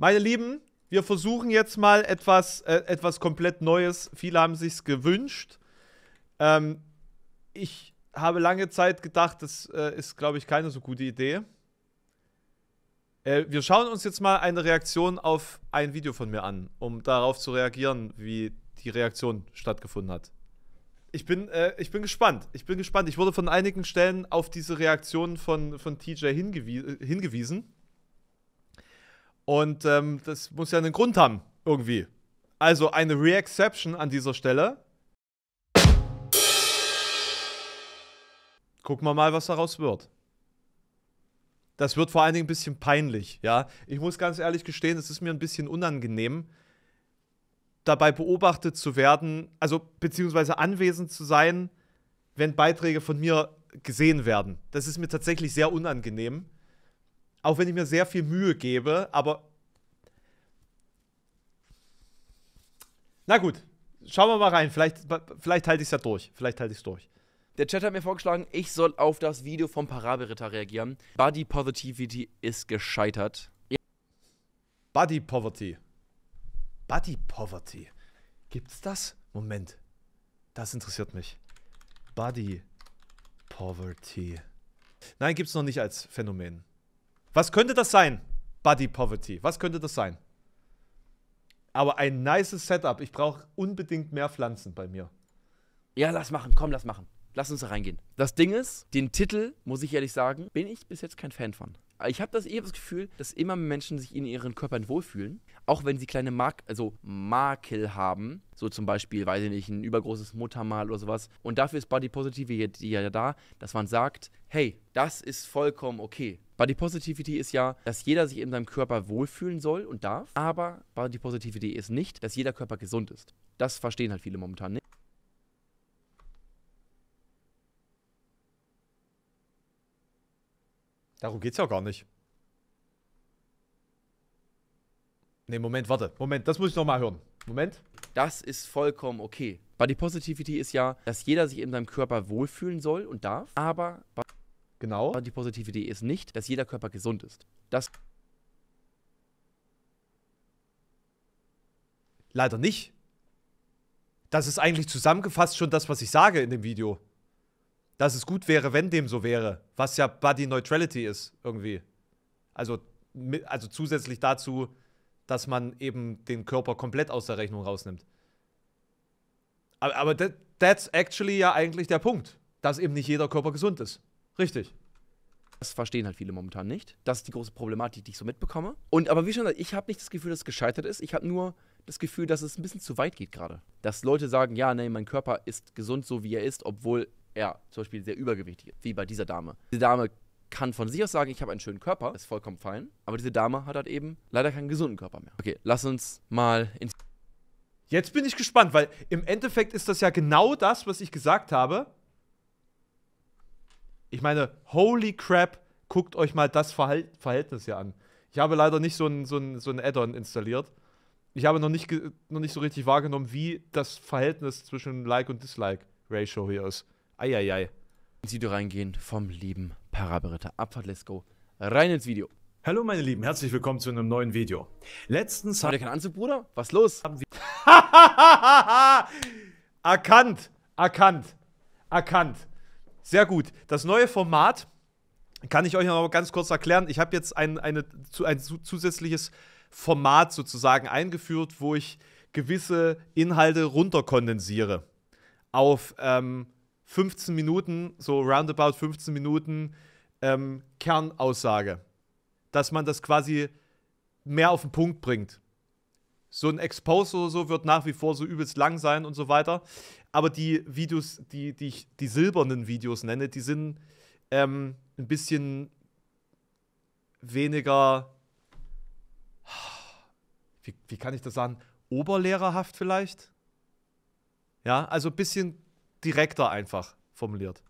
Meine Lieben, wir versuchen jetzt mal etwas, äh, etwas komplett Neues. Viele haben sich's gewünscht. Ähm, ich habe lange Zeit gedacht, das äh, ist, glaube ich, keine so gute Idee. Äh, wir schauen uns jetzt mal eine Reaktion auf ein Video von mir an, um darauf zu reagieren, wie die Reaktion stattgefunden hat. Ich bin, äh, ich bin gespannt. Ich bin gespannt. Ich wurde von einigen Stellen auf diese Reaktion von, von TJ hingewie hingewiesen. Und ähm, das muss ja einen Grund haben, irgendwie. Also eine Reacception an dieser Stelle. Gucken wir mal, was daraus wird. Das wird vor allen Dingen ein bisschen peinlich, ja. Ich muss ganz ehrlich gestehen, es ist mir ein bisschen unangenehm, dabei beobachtet zu werden, also beziehungsweise anwesend zu sein, wenn Beiträge von mir gesehen werden. Das ist mir tatsächlich sehr unangenehm. Auch wenn ich mir sehr viel Mühe gebe, aber. Na gut, schauen wir mal rein. Vielleicht, vielleicht halte ich es ja durch. Vielleicht halte ich es durch. Der Chat hat mir vorgeschlagen, ich soll auf das Video vom Parabelritter reagieren. Body Positivity ist gescheitert. Ja. Body Poverty. Body Poverty. Gibt's das? Moment. Das interessiert mich. Body Poverty. Nein, gibt's noch nicht als Phänomen. Was könnte das sein? Buddy Poverty. Was könnte das sein? Aber ein nice Setup. Ich brauche unbedingt mehr Pflanzen bei mir. Ja, lass machen. Komm, lass machen. Lass uns da reingehen. Das Ding ist, den Titel, muss ich ehrlich sagen, bin ich bis jetzt kein Fan von. Ich habe das eher das Gefühl, dass immer Menschen sich in ihren Körpern wohlfühlen, auch wenn sie kleine Mark also Makel haben, so zum Beispiel, weiß ich nicht, ein übergroßes Muttermal oder sowas. Und dafür ist Body Positive ja da, dass man sagt, hey, das ist vollkommen okay. Body Positivity ist ja, dass jeder sich in seinem Körper wohlfühlen soll und darf, aber Body Positivity ist nicht, dass jeder Körper gesund ist. Das verstehen halt viele momentan nicht. Darum geht's ja auch gar nicht. Ne, Moment, warte. Moment, das muss ich nochmal hören. Moment. Das ist vollkommen okay. Body Positivity ist ja, dass jeder sich in seinem Körper wohlfühlen soll und darf, aber. Genau. Aber die positive Idee ist nicht, dass jeder Körper gesund ist. Das. Leider nicht. Das ist eigentlich zusammengefasst schon das, was ich sage in dem Video. Dass es gut wäre, wenn dem so wäre. Was ja Body Neutrality ist, irgendwie. Also, also zusätzlich dazu, dass man eben den Körper komplett aus der Rechnung rausnimmt. Aber, aber that, that's actually ja eigentlich der Punkt, dass eben nicht jeder Körper gesund ist. Richtig. Das verstehen halt viele momentan nicht. Das ist die große Problematik, die ich so mitbekomme. Und aber wie schon gesagt, ich habe nicht das Gefühl, dass es gescheitert ist. Ich habe nur das Gefühl, dass es ein bisschen zu weit geht gerade. Dass Leute sagen, ja, nee, mein Körper ist gesund, so wie er ist, obwohl er zum Beispiel sehr übergewichtig ist, wie bei dieser Dame. Diese Dame kann von sich aus sagen, ich habe einen schönen Körper, ist vollkommen fein, aber diese Dame hat halt eben leider keinen gesunden Körper mehr. Okay, lass uns mal ins... Jetzt bin ich gespannt, weil im Endeffekt ist das ja genau das, was ich gesagt habe ich meine, holy crap, guckt euch mal das Verhalt Verhältnis hier an. Ich habe leider nicht so ein, so ein, so ein Add-on installiert. Ich habe noch nicht, noch nicht so richtig wahrgenommen, wie das Verhältnis zwischen Like- und Dislike-Ratio hier ist. Eieiei. Ins Video reingehen vom lieben Parabritter. Abfahrt, let's go. Rein ins Video. Hallo meine Lieben, herzlich willkommen zu einem neuen Video. Letztens haben wir keinen Anzug, Bruder? Was los? Haben Sie. erkannt, erkannt, erkannt. Sehr gut. Das neue Format kann ich euch noch mal ganz kurz erklären. Ich habe jetzt ein, eine, ein zusätzliches Format sozusagen eingeführt, wo ich gewisse Inhalte runterkondensiere auf ähm, 15 Minuten, so roundabout 15 Minuten ähm, Kernaussage. Dass man das quasi mehr auf den Punkt bringt. So ein Exposer oder so wird nach wie vor so übelst lang sein und so weiter. Aber die Videos, die, die ich die silbernen Videos nenne, die sind ähm, ein bisschen weniger, wie, wie kann ich das sagen, oberlehrerhaft vielleicht? Ja, also ein bisschen direkter einfach formuliert.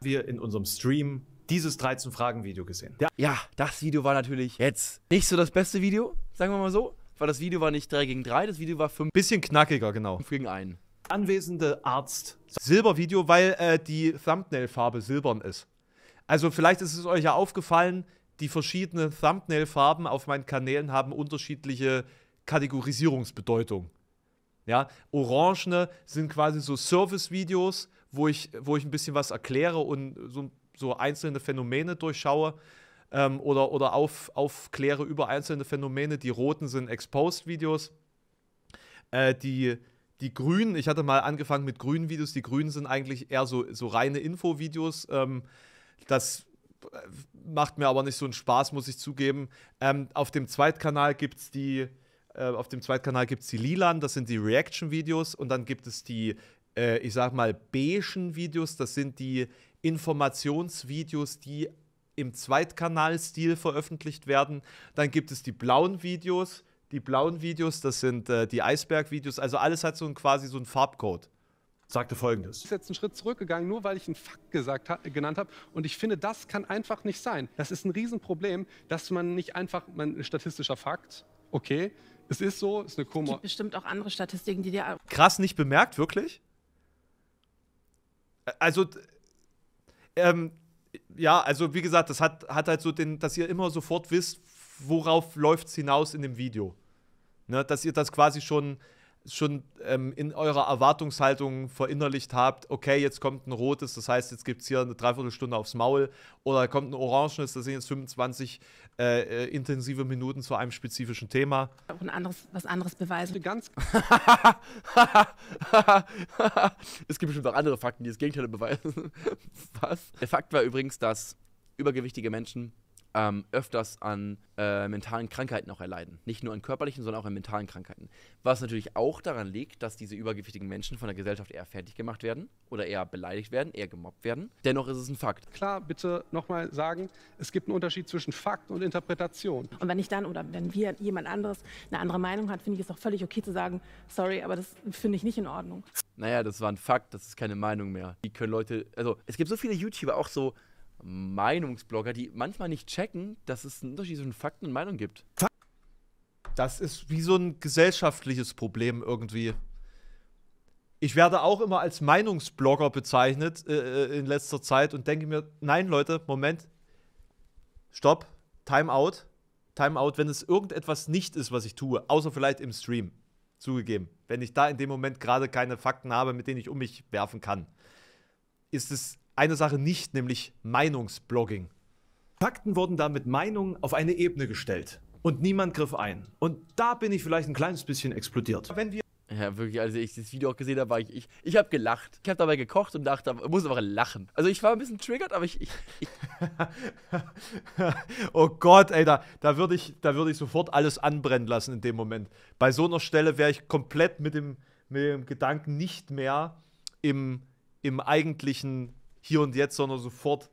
Wir in unserem Stream dieses 13 Fragen Video gesehen. Ja, ja, das Video war natürlich jetzt nicht so das beste Video, sagen wir mal so, weil das Video war nicht 3 gegen 3, das Video war 5 bisschen knackiger, genau. 5 gegen 1 anwesende Arzt. Silbervideo, weil äh, die Thumbnail-Farbe silbern ist. Also vielleicht ist es euch ja aufgefallen, die verschiedenen Thumbnail-Farben auf meinen Kanälen haben unterschiedliche Kategorisierungsbedeutung. Ja, orangene sind quasi so Service-Videos, wo ich, wo ich ein bisschen was erkläre und so, so einzelne Phänomene durchschaue ähm, oder, oder auf, aufkläre über einzelne Phänomene. Die roten sind Exposed-Videos. Äh, die die Grünen, ich hatte mal angefangen mit grünen Videos, die Grünen sind eigentlich eher so, so reine Infovideos. Ähm, das äh, macht mir aber nicht so einen Spaß, muss ich zugeben. Ähm, auf dem Zweitkanal gibt es die, äh, auf dem Zweitkanal gibt die Lilan, das sind die Reaction-Videos und dann gibt es die, äh, ich sag mal, beigen Videos, das sind die Informationsvideos, die im Zweitkanal-Stil veröffentlicht werden. Dann gibt es die blauen Videos, die blauen Videos, das sind äh, die Eisberg-Videos. Also alles hat so ein, quasi so einen Farbcode. Sagte folgendes. Ich bin jetzt einen Schritt zurückgegangen, nur weil ich einen Fakt gesagt, ha genannt habe. Und ich finde, das kann einfach nicht sein. Das ist ein Riesenproblem, dass man nicht einfach, ein statistischer Fakt, okay, es ist so, es ist eine Koma. Es gibt bestimmt auch andere Statistiken, die dir. Krass nicht bemerkt, wirklich? Also, ähm, ja, also wie gesagt, das hat, hat halt so den, dass ihr immer sofort wisst, worauf läuft es hinaus in dem Video. Ne, dass ihr das quasi schon, schon ähm, in eurer Erwartungshaltung verinnerlicht habt, okay, jetzt kommt ein rotes, das heißt, jetzt gibt es hier eine Dreiviertelstunde aufs Maul oder kommt ein orangenes, das sind jetzt 25 äh, äh, intensive Minuten zu einem spezifischen Thema. Auch ein anderes, was anderes beweisen. Ganz es gibt bestimmt auch andere Fakten, die das Gegenteil beweisen. was? Der Fakt war übrigens, dass übergewichtige Menschen ähm, öfters an äh, mentalen Krankheiten auch erleiden. Nicht nur an körperlichen, sondern auch an mentalen Krankheiten. Was natürlich auch daran liegt, dass diese übergewichtigen Menschen von der Gesellschaft eher fertig gemacht werden oder eher beleidigt werden, eher gemobbt werden. Dennoch ist es ein Fakt. Klar, bitte nochmal sagen, es gibt einen Unterschied zwischen Fakt und Interpretation. Und wenn ich dann oder wenn wir jemand anderes eine andere Meinung hat, finde ich es auch völlig okay zu sagen, sorry, aber das finde ich nicht in Ordnung. Naja, das war ein Fakt, das ist keine Meinung mehr. Wie können Leute, also es gibt so viele YouTuber auch so, Meinungsblogger, die manchmal nicht checken, dass es einen Unterschied zwischen Fakten und Meinung gibt. Das ist wie so ein gesellschaftliches Problem irgendwie. Ich werde auch immer als Meinungsblogger bezeichnet äh, äh in letzter Zeit und denke mir, nein Leute, Moment, stopp, Timeout, Timeout, wenn es irgendetwas nicht ist, was ich tue, außer vielleicht im Stream, zugegeben. Wenn ich da in dem Moment gerade keine Fakten habe, mit denen ich um mich werfen kann, ist es eine Sache nicht, nämlich Meinungsblogging. Fakten wurden da mit Meinungen auf eine Ebene gestellt und niemand griff ein. Und da bin ich vielleicht ein kleines bisschen explodiert. Wenn wir ja, wirklich, als ich das Video auch gesehen habe, war ich, ich, ich habe gelacht. Ich habe dabei gekocht und dachte, ich muss einfach lachen. Also ich war ein bisschen triggert, aber ich... ich, ich oh Gott, ey, da, da würde ich, würd ich sofort alles anbrennen lassen in dem Moment. Bei so einer Stelle wäre ich komplett mit dem, mit dem Gedanken nicht mehr im, im eigentlichen hier und jetzt, sondern sofort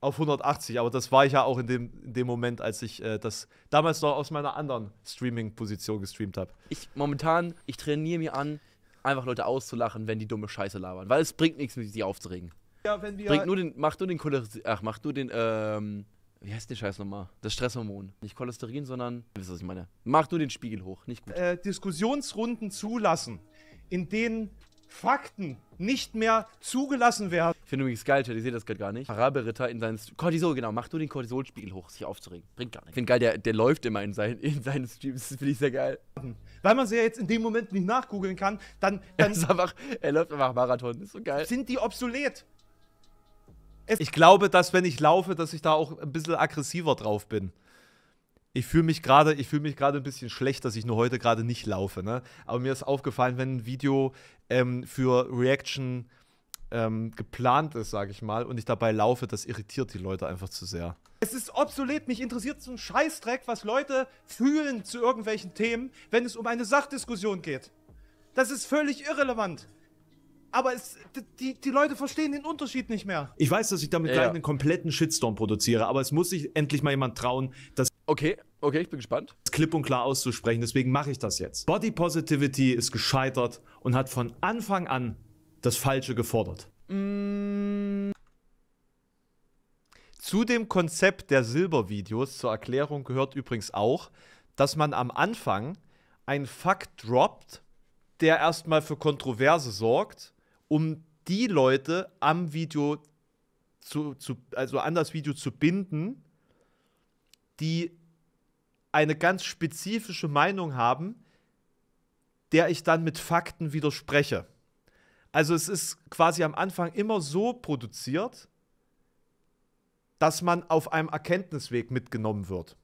auf 180. Aber das war ich ja auch in dem, in dem Moment, als ich äh, das damals noch aus meiner anderen Streaming-Position gestreamt habe. Ich momentan, ich trainiere mir an, einfach Leute auszulachen, wenn die dumme Scheiße labern. Weil es bringt nichts, mich sie aufzuregen. Ja, wenn wir. Bringt nur den, mach du den Cholesterin. Ach, mach nur den, ähm. Wie heißt der Scheiß nochmal? Das Stresshormon. Nicht Cholesterin, sondern. Ihr wisst, was ich meine. Mach du den Spiegel hoch. Nicht gut. Äh, Diskussionsrunden zulassen, in denen Fakten nicht mehr zugelassen werden. Ich finde übrigens geil, Chat, ihr das gerade gar nicht. Araberritter in seinen... Cortisol, genau. Mach du den Cortisolspiegel hoch, sich aufzuregen. Bringt gar nichts. Ich finde geil, der, der läuft immer in, sein, in seinen Streams. Das finde ich sehr geil. Weil man sie ja jetzt in dem Moment nicht nachgoogeln kann, dann... dann er, einfach, er läuft einfach Marathon. Das ist so geil. Sind die obsolet? Es ich glaube, dass wenn ich laufe, dass ich da auch ein bisschen aggressiver drauf bin ich fühle mich gerade, ich ein bisschen schlecht, dass ich nur heute gerade nicht laufe. Ne? Aber mir ist aufgefallen, wenn ein Video ähm, für Reaction ähm, geplant ist, sage ich mal, und ich dabei laufe, das irritiert die Leute einfach zu sehr. Es ist obsolet, mich interessiert so ein Scheißdreck, was Leute fühlen zu irgendwelchen Themen, wenn es um eine Sachdiskussion geht. Das ist völlig irrelevant. Aber es, die, die Leute verstehen den Unterschied nicht mehr. Ich weiß, dass ich damit ja. gleich einen kompletten Shitstorm produziere, aber es muss sich endlich mal jemand trauen, dass Okay, okay, ich bin gespannt. Klipp und klar auszusprechen, deswegen mache ich das jetzt. Body Positivity ist gescheitert und hat von Anfang an das Falsche gefordert. Mm. Zu dem Konzept der Silbervideos zur Erklärung gehört übrigens auch, dass man am Anfang einen Fakt droppt, der erstmal für Kontroverse sorgt, um die Leute am Video zu, zu also an das Video zu binden, die eine ganz spezifische Meinung haben, der ich dann mit Fakten widerspreche. Also es ist quasi am Anfang immer so produziert, dass man auf einem Erkenntnisweg mitgenommen wird.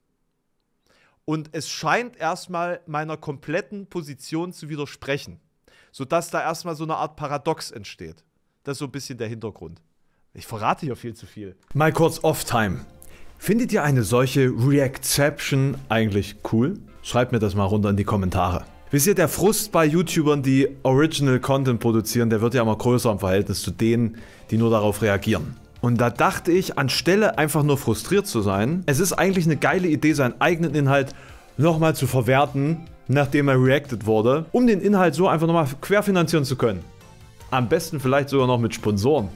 Und es scheint erstmal meiner kompletten Position zu widersprechen, sodass da erstmal so eine Art Paradox entsteht. Das ist so ein bisschen der Hintergrund. Ich verrate hier viel zu viel. Mal kurz Off-Time. Findet ihr eine solche Reaktception eigentlich cool? Schreibt mir das mal runter in die Kommentare. Wisst ihr, der Frust bei YouTubern, die Original Content produzieren, der wird ja immer größer im Verhältnis zu denen, die nur darauf reagieren. Und da dachte ich, anstelle einfach nur frustriert zu sein, es ist eigentlich eine geile Idee, seinen eigenen Inhalt nochmal zu verwerten, nachdem er reacted wurde, um den Inhalt so einfach nochmal querfinanzieren zu können. Am besten vielleicht sogar noch mit Sponsoren.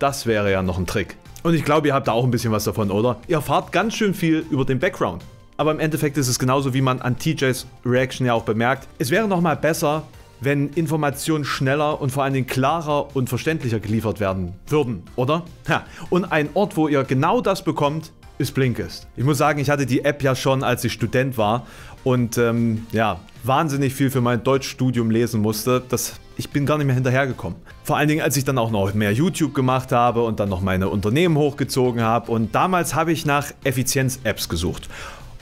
Das wäre ja noch ein Trick. Und ich glaube, ihr habt da auch ein bisschen was davon, oder? Ihr erfahrt ganz schön viel über den Background. Aber im Endeffekt ist es genauso, wie man an TJs Reaction ja auch bemerkt. Es wäre nochmal besser, wenn Informationen schneller und vor allen Dingen klarer und verständlicher geliefert werden würden, oder? Ha. Und ein Ort, wo ihr genau das bekommt, ist Blinkist. Ich muss sagen, ich hatte die App ja schon, als ich Student war und ähm, ja, wahnsinnig viel für mein Deutschstudium lesen musste. Das ich bin gar nicht mehr hinterhergekommen. Vor allen Dingen, als ich dann auch noch mehr YouTube gemacht habe und dann noch meine Unternehmen hochgezogen habe. Und damals habe ich nach Effizienz-Apps gesucht.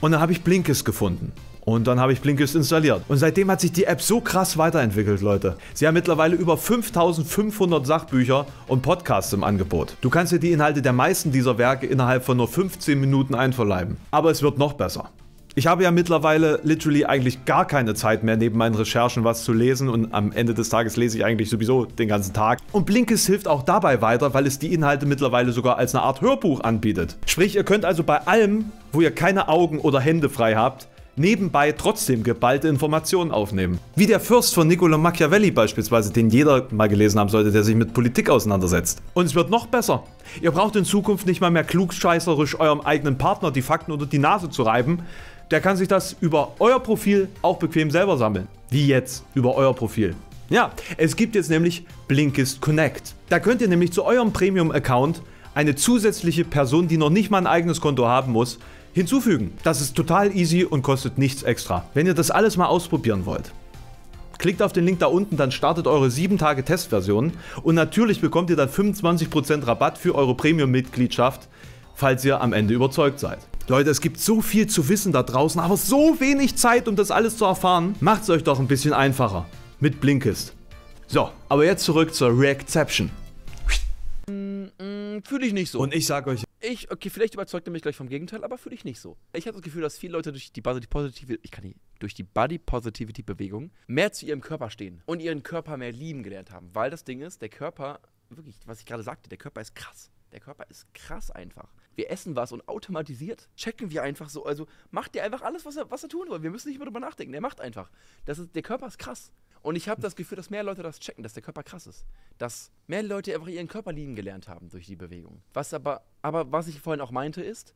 Und dann habe ich Blinkist gefunden. Und dann habe ich Blinkist installiert. Und seitdem hat sich die App so krass weiterentwickelt, Leute. Sie haben mittlerweile über 5500 Sachbücher und Podcasts im Angebot. Du kannst dir die Inhalte der meisten dieser Werke innerhalb von nur 15 Minuten einverleiben. Aber es wird noch besser ich habe ja mittlerweile literally eigentlich gar keine Zeit mehr, neben meinen Recherchen was zu lesen und am Ende des Tages lese ich eigentlich sowieso den ganzen Tag. Und Blinkist hilft auch dabei weiter, weil es die Inhalte mittlerweile sogar als eine Art Hörbuch anbietet. Sprich, ihr könnt also bei allem, wo ihr keine Augen oder Hände frei habt, nebenbei trotzdem geballte Informationen aufnehmen. Wie der Fürst von Niccolo Machiavelli beispielsweise, den jeder mal gelesen haben sollte, der sich mit Politik auseinandersetzt. Und es wird noch besser. Ihr braucht in Zukunft nicht mal mehr klugscheißerisch eurem eigenen Partner die Fakten unter die Nase zu reiben, der kann sich das über euer Profil auch bequem selber sammeln. Wie jetzt über euer Profil. Ja, es gibt jetzt nämlich Blinkist Connect. Da könnt ihr nämlich zu eurem Premium-Account eine zusätzliche Person, die noch nicht mal ein eigenes Konto haben muss, hinzufügen. Das ist total easy und kostet nichts extra. Wenn ihr das alles mal ausprobieren wollt, klickt auf den Link da unten, dann startet eure 7 Tage Testversion und natürlich bekommt ihr dann 25% Rabatt für eure Premium-Mitgliedschaft, falls ihr am Ende überzeugt seid. Leute, es gibt so viel zu wissen da draußen, aber so wenig Zeit, um das alles zu erfahren. Macht es euch doch ein bisschen einfacher. Mit Blinkist. So, aber jetzt zurück zur Reakception. Mm, mm, Fühle ich nicht so. Und ich sag euch. Ich, okay, vielleicht überzeugt er mich gleich vom Gegenteil, aber fühle ich nicht so. Ich habe das Gefühl, dass viele Leute durch die Body Positivity, ich kann die, durch die Body Positivity Bewegung mehr zu ihrem Körper stehen und ihren Körper mehr lieben gelernt haben. Weil das Ding ist, der Körper, wirklich, was ich gerade sagte, der Körper ist krass. Der Körper ist krass einfach wir essen was und automatisiert checken wir einfach so. Also macht der einfach alles, was er, was er tun soll. Wir müssen nicht mehr drüber nachdenken. Der macht einfach. Das ist, der Körper ist krass. Und ich habe das Gefühl, dass mehr Leute das checken, dass der Körper krass ist. Dass mehr Leute einfach ihren Körper lieben gelernt haben durch die Bewegung. Was aber, aber was ich vorhin auch meinte, ist,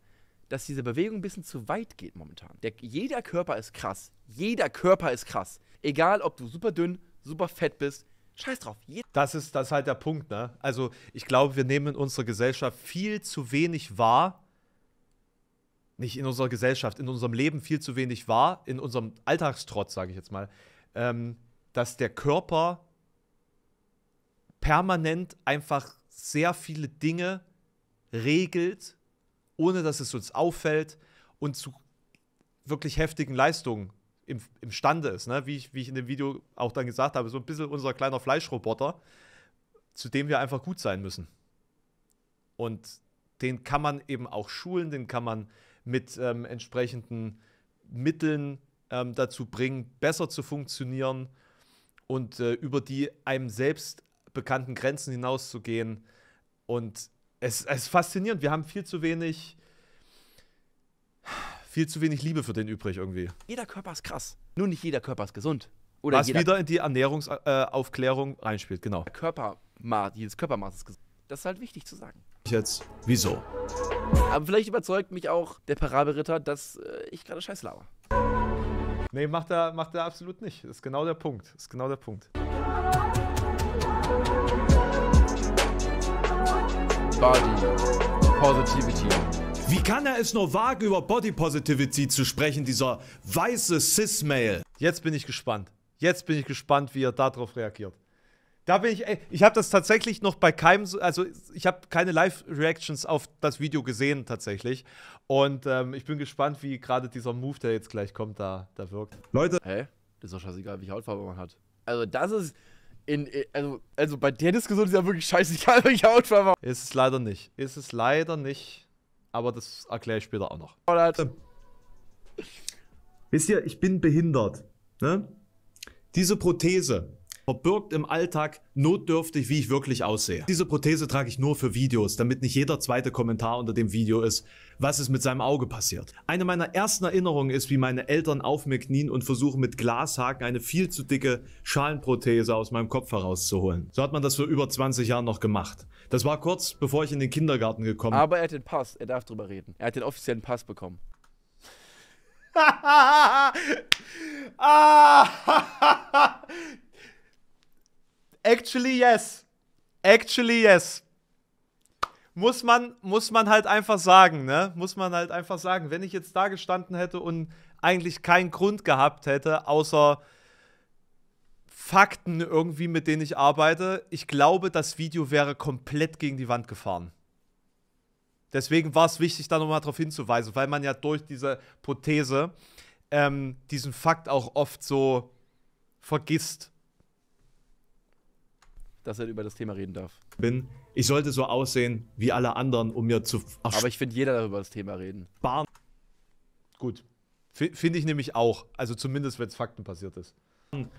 dass diese Bewegung ein bisschen zu weit geht momentan. Der, jeder Körper ist krass. Jeder Körper ist krass. Egal, ob du super dünn, super fett bist, Scheiß drauf. Das ist, das ist halt der Punkt, ne? Also, ich glaube, wir nehmen in unserer Gesellschaft viel zu wenig wahr. Nicht in unserer Gesellschaft, in unserem Leben viel zu wenig wahr, in unserem Alltagstrotz, sage ich jetzt mal, ähm, dass der Körper permanent einfach sehr viele Dinge regelt, ohne dass es uns auffällt und zu wirklich heftigen Leistungen im, imstande ist. Ne? Wie, ich, wie ich in dem Video auch dann gesagt habe, so ein bisschen unser kleiner Fleischroboter, zu dem wir einfach gut sein müssen. Und den kann man eben auch schulen, den kann man mit ähm, entsprechenden Mitteln ähm, dazu bringen, besser zu funktionieren und äh, über die einem selbst bekannten Grenzen hinauszugehen. Und es, es ist faszinierend. Wir haben viel zu wenig viel zu wenig Liebe für den übrig irgendwie. Jeder Körper ist krass. Nur nicht jeder Körper ist gesund. Oder Was wieder in die Ernährungsaufklärung äh, reinspielt, genau. Körpermaß, jedes Körpermaß ist gesund. Das ist halt wichtig zu sagen. Jetzt, wieso? Aber vielleicht überzeugt mich auch der Parabelritter, dass äh, ich gerade Scheiß laber. Nee, macht er, macht er absolut nicht. Das ist genau der Punkt. Das ist genau der Punkt. Body Positivity. Wie kann er es nur wagen, über Body Positivity zu sprechen, dieser weiße Cis-Male? Jetzt bin ich gespannt. Jetzt bin ich gespannt, wie er darauf reagiert. Da bin ich, ey, ich habe das tatsächlich noch bei keinem, also ich habe keine Live-Reactions auf das Video gesehen tatsächlich. Und ähm, ich bin gespannt, wie gerade dieser Move, der jetzt gleich kommt, da, da wirkt. Leute. Hä? das ist doch scheißegal, welche Hautfarbe man hat. Also das ist, in, äh, also, also bei der Diskussion ist ja wirklich scheißegal, welche Hautfarbe man hat. Ist es leider nicht. Ist es leider nicht aber das erkläre ich später auch noch. Leute. Wisst ihr, ich bin behindert. Ne? Diese Prothese, verbirgt im Alltag notdürftig, wie ich wirklich aussehe. Diese Prothese trage ich nur für Videos, damit nicht jeder zweite Kommentar unter dem Video ist, was ist mit seinem Auge passiert. Eine meiner ersten Erinnerungen ist, wie meine Eltern auf mir knien und versuchen mit Glashaken eine viel zu dicke Schalenprothese aus meinem Kopf herauszuholen. So hat man das für über 20 Jahre noch gemacht. Das war kurz, bevor ich in den Kindergarten gekommen bin. Aber er hat den Pass, er darf drüber reden. Er hat den offiziellen Pass bekommen. Ah. Actually, yes. Actually, yes. Muss man, muss man halt einfach sagen, ne? Muss man halt einfach sagen. Wenn ich jetzt da gestanden hätte und eigentlich keinen Grund gehabt hätte, außer Fakten irgendwie, mit denen ich arbeite, ich glaube, das Video wäre komplett gegen die Wand gefahren. Deswegen war es wichtig, da nochmal darauf hinzuweisen, weil man ja durch diese Prothese ähm, diesen Fakt auch oft so vergisst dass er über das Thema reden darf. Bin. Ich sollte so aussehen wie alle anderen, um mir zu. Aber ich finde, jeder darf über das Thema reden. Bahn. Gut. Finde ich nämlich auch. Also zumindest, wenn es Fakten passiert ist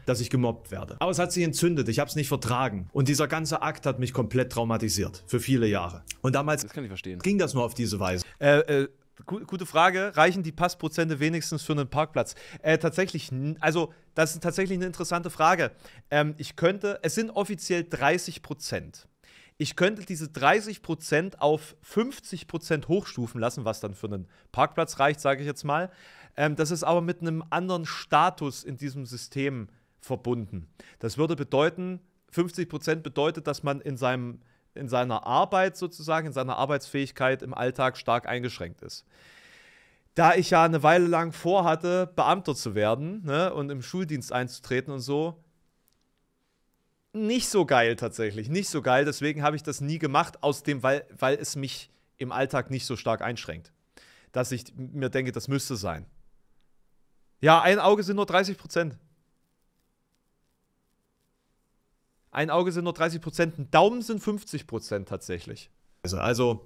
dass ich gemobbt werde. Aber es hat sich entzündet, ich habe es nicht vertragen. Und dieser ganze Akt hat mich komplett traumatisiert, für viele Jahre. Und damals das kann ich verstehen. ging das nur auf diese Weise. Äh, äh, Gute Frage. Reichen die Passprozente wenigstens für einen Parkplatz? Äh, tatsächlich, also das ist tatsächlich eine interessante Frage. Ähm, ich könnte, es sind offiziell 30 Prozent. Ich könnte diese 30 Prozent auf 50 Prozent hochstufen lassen, was dann für einen Parkplatz reicht, sage ich jetzt mal. Ähm, das ist aber mit einem anderen Status in diesem System verbunden. Das würde bedeuten, 50 Prozent bedeutet, dass man in seinem in seiner Arbeit sozusagen, in seiner Arbeitsfähigkeit im Alltag stark eingeschränkt ist. Da ich ja eine Weile lang vorhatte, Beamter zu werden ne, und im Schuldienst einzutreten und so, nicht so geil tatsächlich, nicht so geil. Deswegen habe ich das nie gemacht, aus dem, weil, weil es mich im Alltag nicht so stark einschränkt. Dass ich mir denke, das müsste sein. Ja, ein Auge sind nur 30 Prozent. Ein Auge sind nur 30%, Prozent, ein Daumen sind 50% Prozent tatsächlich. Also, also,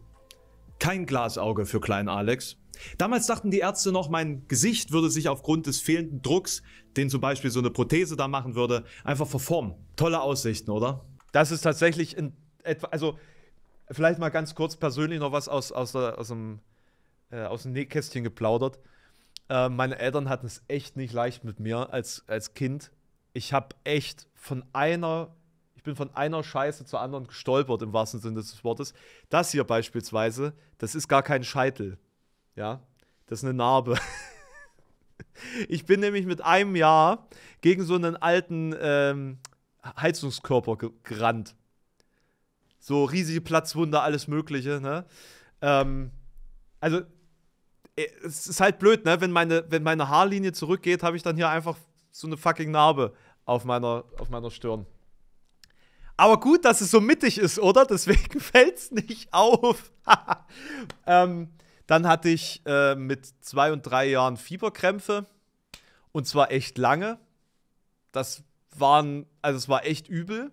kein Glasauge für kleinen Alex. Damals dachten die Ärzte noch, mein Gesicht würde sich aufgrund des fehlenden Drucks, den zum Beispiel so eine Prothese da machen würde, einfach verformen. Tolle Aussichten, oder? Das ist tatsächlich in etwa, also vielleicht mal ganz kurz persönlich noch was aus, aus, aus, dem, äh, aus dem Nähkästchen geplaudert. Äh, meine Eltern hatten es echt nicht leicht mit mir als, als Kind. Ich habe echt von einer ich bin von einer Scheiße zur anderen gestolpert im wahrsten Sinne des Wortes. Das hier beispielsweise, das ist gar kein Scheitel. Ja, das ist eine Narbe. Ich bin nämlich mit einem Jahr gegen so einen alten ähm, Heizungskörper ge gerannt. So riesige Platzwunde, alles Mögliche. Ne? Ähm, also, äh, es ist halt blöd, ne? wenn, meine, wenn meine Haarlinie zurückgeht, habe ich dann hier einfach so eine fucking Narbe auf meiner, auf meiner Stirn. Aber gut, dass es so mittig ist, oder? Deswegen fällt es nicht auf. ähm, dann hatte ich äh, mit zwei und drei Jahren Fieberkrämpfe. Und zwar echt lange. Das waren, also es war echt übel.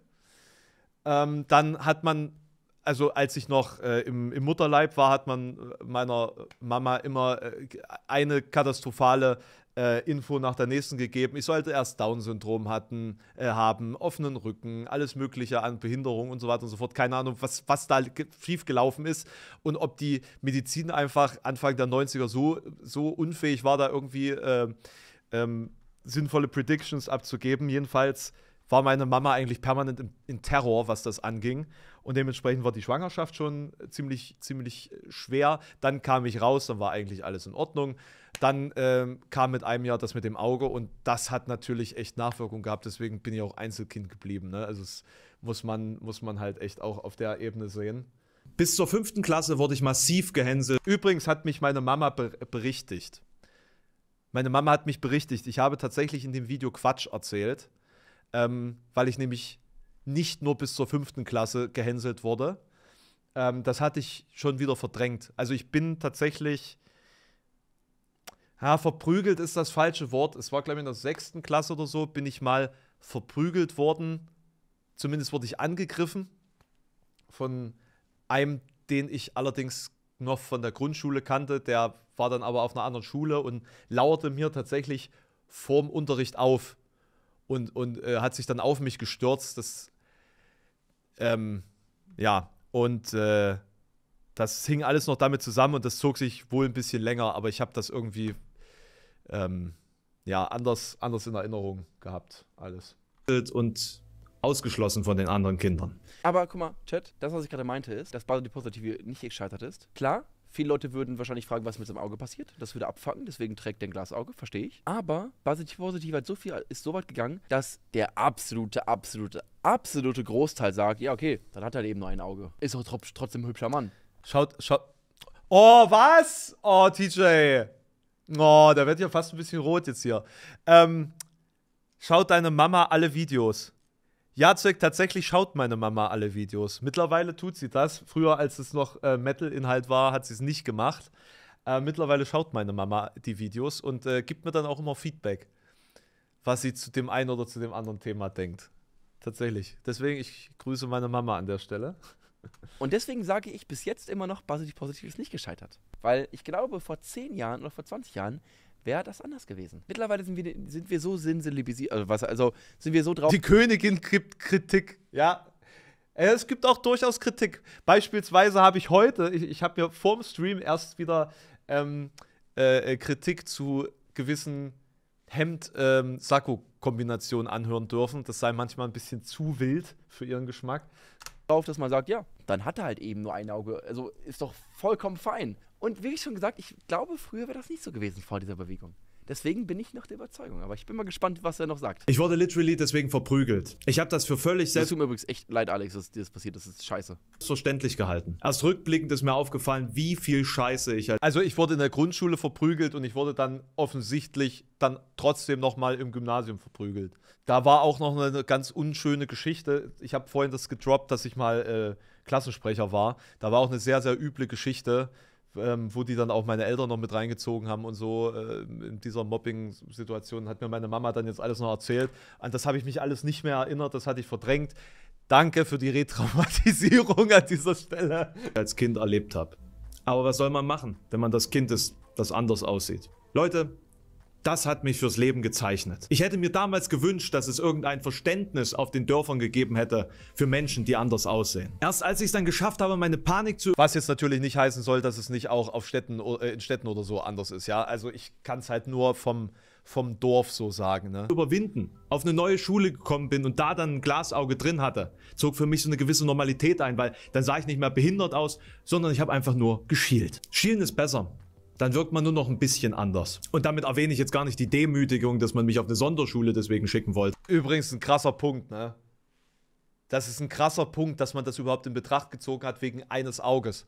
Ähm, dann hat man also als ich noch äh, im, im, Mutterleib war, hat man äh, meiner Mama immer äh, eine katastrophale äh, Info nach der nächsten gegeben. Ich sollte erst Down-Syndrom hatten, äh, haben, offenen Rücken, alles Mögliche an Behinderung und so weiter und so fort. Keine Ahnung, was, was da schief gelaufen ist und ob die Medizin einfach Anfang der 90er so, so unfähig war, da irgendwie äh, ähm, sinnvolle Predictions abzugeben. Jedenfalls war meine Mama eigentlich permanent in, in Terror, was das anging. Und dementsprechend war die Schwangerschaft schon ziemlich, ziemlich schwer. Dann kam ich raus, dann war eigentlich alles in Ordnung. Dann ähm, kam mit einem Jahr das mit dem Auge und das hat natürlich echt Nachwirkung gehabt. Deswegen bin ich auch Einzelkind geblieben. Ne? Also das muss man, muss man halt echt auch auf der Ebene sehen. Bis zur fünften Klasse wurde ich massiv gehänselt. Übrigens hat mich meine Mama berichtigt. Meine Mama hat mich berichtigt. Ich habe tatsächlich in dem Video Quatsch erzählt, ähm, weil ich nämlich nicht nur bis zur fünften Klasse gehänselt wurde. Ähm, das hatte ich schon wieder verdrängt. Also ich bin tatsächlich, ja, verprügelt ist das falsche Wort. Es war, glaube ich, in der sechsten Klasse oder so, bin ich mal verprügelt worden. Zumindest wurde ich angegriffen von einem, den ich allerdings noch von der Grundschule kannte. Der war dann aber auf einer anderen Schule und lauerte mir tatsächlich vorm Unterricht auf und, und äh, hat sich dann auf mich gestürzt. Das, ähm, ja, und äh, das hing alles noch damit zusammen und das zog sich wohl ein bisschen länger, aber ich habe das irgendwie ähm, ja, anders, anders in Erinnerung gehabt, alles. Und ausgeschlossen von den anderen Kindern. Aber guck mal, Chat, das, was ich gerade meinte, ist, dass Baldor die Positive nicht gescheitert ist. Klar, Viele Leute würden wahrscheinlich fragen, was mit seinem Auge passiert. Das würde abfangen, deswegen trägt er ein Glasauge, verstehe ich. Aber Positiv Positiv hat so viel, ist so weit gegangen, dass der absolute, absolute, absolute Großteil sagt, ja okay, dann hat er eben nur ein Auge. Ist auch trotzdem ein hübscher Mann. Schaut, schaut. Oh, was? Oh, TJ. Oh, da werde ich ja fast ein bisschen rot jetzt hier. Ähm, schaut deine Mama alle Videos. Ja, Jacek, tatsächlich schaut meine Mama alle Videos. Mittlerweile tut sie das. Früher, als es noch äh, Metal-Inhalt war, hat sie es nicht gemacht. Äh, mittlerweile schaut meine Mama die Videos und äh, gibt mir dann auch immer Feedback, was sie zu dem einen oder zu dem anderen Thema denkt. Tatsächlich. Deswegen, ich grüße meine Mama an der Stelle. Und deswegen sage ich bis jetzt immer noch, Positiv Positiv ist nicht gescheitert. Weil ich glaube, vor 10 Jahren oder vor 20 Jahren wäre das anders gewesen. Mittlerweile sind wir, sind wir so sensibilisiert, also, was, also sind wir so drauf. Die Königin gibt Kritik, ja. Äh, es gibt auch durchaus Kritik. Beispielsweise habe ich heute, ich, ich habe mir vorm Stream erst wieder ähm, äh, äh Kritik zu gewissen Hemd-Sakko-Kombinationen ähm, anhören dürfen. Das sei manchmal ein bisschen zu wild für ihren Geschmack. Darauf, dass man sagt, ja, dann hat er halt eben nur ein Auge. Also ist doch vollkommen fein. Und wie ich schon gesagt, ich glaube, früher wäre das nicht so gewesen vor dieser Bewegung. Deswegen bin ich noch der Überzeugung. Aber ich bin mal gespannt, was er noch sagt. Ich wurde literally deswegen verprügelt. Ich habe das für völlig selbst. Es tut mir übrigens echt leid, Alex, dass dir das passiert ist. Das ist scheiße. Verständlich gehalten. Erst rückblickend ist mir aufgefallen, wie viel Scheiße ich halt. Also, ich wurde in der Grundschule verprügelt und ich wurde dann offensichtlich dann trotzdem nochmal im Gymnasium verprügelt. Da war auch noch eine ganz unschöne Geschichte. Ich habe vorhin das gedroppt, dass ich mal äh, Klassensprecher war. Da war auch eine sehr, sehr üble Geschichte ähm, wo die dann auch meine Eltern noch mit reingezogen haben und so. Äh, in dieser Mobbing-Situation hat mir meine Mama dann jetzt alles noch erzählt. An das habe ich mich alles nicht mehr erinnert, das hatte ich verdrängt. Danke für die Retraumatisierung an dieser Stelle. Als Kind erlebt habe. Aber was soll man machen, wenn man das Kind ist, das anders aussieht? Leute, das hat mich fürs Leben gezeichnet. Ich hätte mir damals gewünscht, dass es irgendein Verständnis auf den Dörfern gegeben hätte für Menschen, die anders aussehen. Erst als ich es dann geschafft habe, meine Panik zu... Was jetzt natürlich nicht heißen soll, dass es nicht auch auf Städten, äh, in Städten oder so anders ist, ja. Also ich kann es halt nur vom, vom Dorf so sagen, ne? Überwinden. Auf eine neue Schule gekommen bin und da dann ein Glasauge drin hatte, zog für mich so eine gewisse Normalität ein, weil dann sah ich nicht mehr behindert aus, sondern ich habe einfach nur geschielt. Schielen ist besser dann wirkt man nur noch ein bisschen anders. Und damit erwähne ich jetzt gar nicht die Demütigung, dass man mich auf eine Sonderschule deswegen schicken wollte. Übrigens ein krasser Punkt, ne? Das ist ein krasser Punkt, dass man das überhaupt in Betracht gezogen hat wegen eines Auges.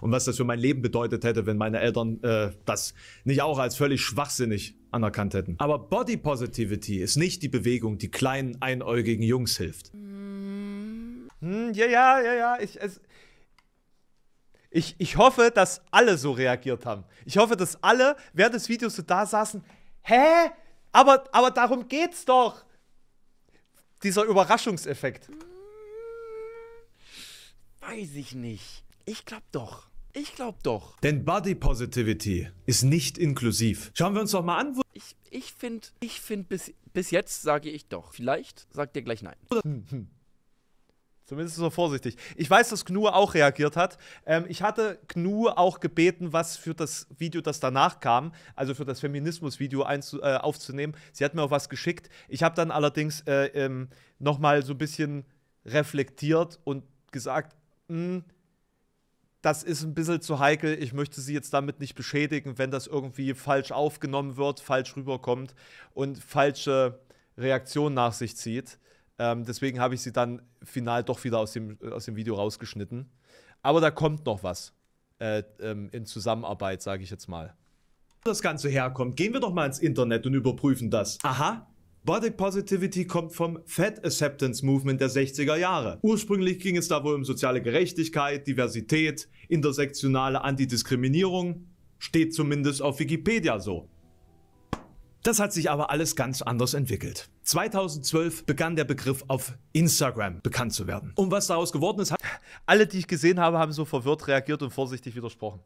Und was das für mein Leben bedeutet hätte, wenn meine Eltern äh, das nicht auch als völlig schwachsinnig anerkannt hätten. Aber Body Positivity ist nicht die Bewegung, die kleinen einäugigen Jungs hilft. Hm, ja, ja, ja, ja. Ich, es, ich, ich hoffe, dass alle so reagiert haben. Ich hoffe, dass alle während des Videos so da saßen, hä? Aber, aber darum geht's doch. Dieser Überraschungseffekt. Hm, weiß ich nicht. Ich glaub doch. Ich glaub doch. Denn Body Positivity ist nicht inklusiv. Schauen wir uns doch mal an, wo... Ich, ich finde, find bis, bis jetzt sage ich doch. Vielleicht sagt ihr gleich nein. Zumindest so vorsichtig. Ich weiß, dass Gnu auch reagiert hat. Ähm, ich hatte Gnu auch gebeten, was für das Video, das danach kam, also für das Feminismus-Video äh, aufzunehmen. Sie hat mir auch was geschickt. Ich habe dann allerdings äh, ähm, nochmal so ein bisschen reflektiert und gesagt, hm, das ist ein bisschen zu heikel. Ich möchte sie jetzt damit nicht beschädigen, wenn das irgendwie falsch aufgenommen wird, falsch rüberkommt und falsche Reaktionen nach sich zieht. Ähm, deswegen habe ich sie dann final doch wieder aus dem, äh, aus dem Video rausgeschnitten. Aber da kommt noch was äh, ähm, in Zusammenarbeit, sage ich jetzt mal. Das Ganze herkommt, gehen wir doch mal ins Internet und überprüfen das. Aha, Body Positivity kommt vom Fat Acceptance Movement der 60er Jahre. Ursprünglich ging es da wohl um soziale Gerechtigkeit, Diversität, intersektionale Antidiskriminierung. Steht zumindest auf Wikipedia so. Das hat sich aber alles ganz anders entwickelt. 2012 begann der Begriff auf Instagram bekannt zu werden. Und was daraus geworden ist, alle, die ich gesehen habe, haben so verwirrt reagiert und vorsichtig widersprochen.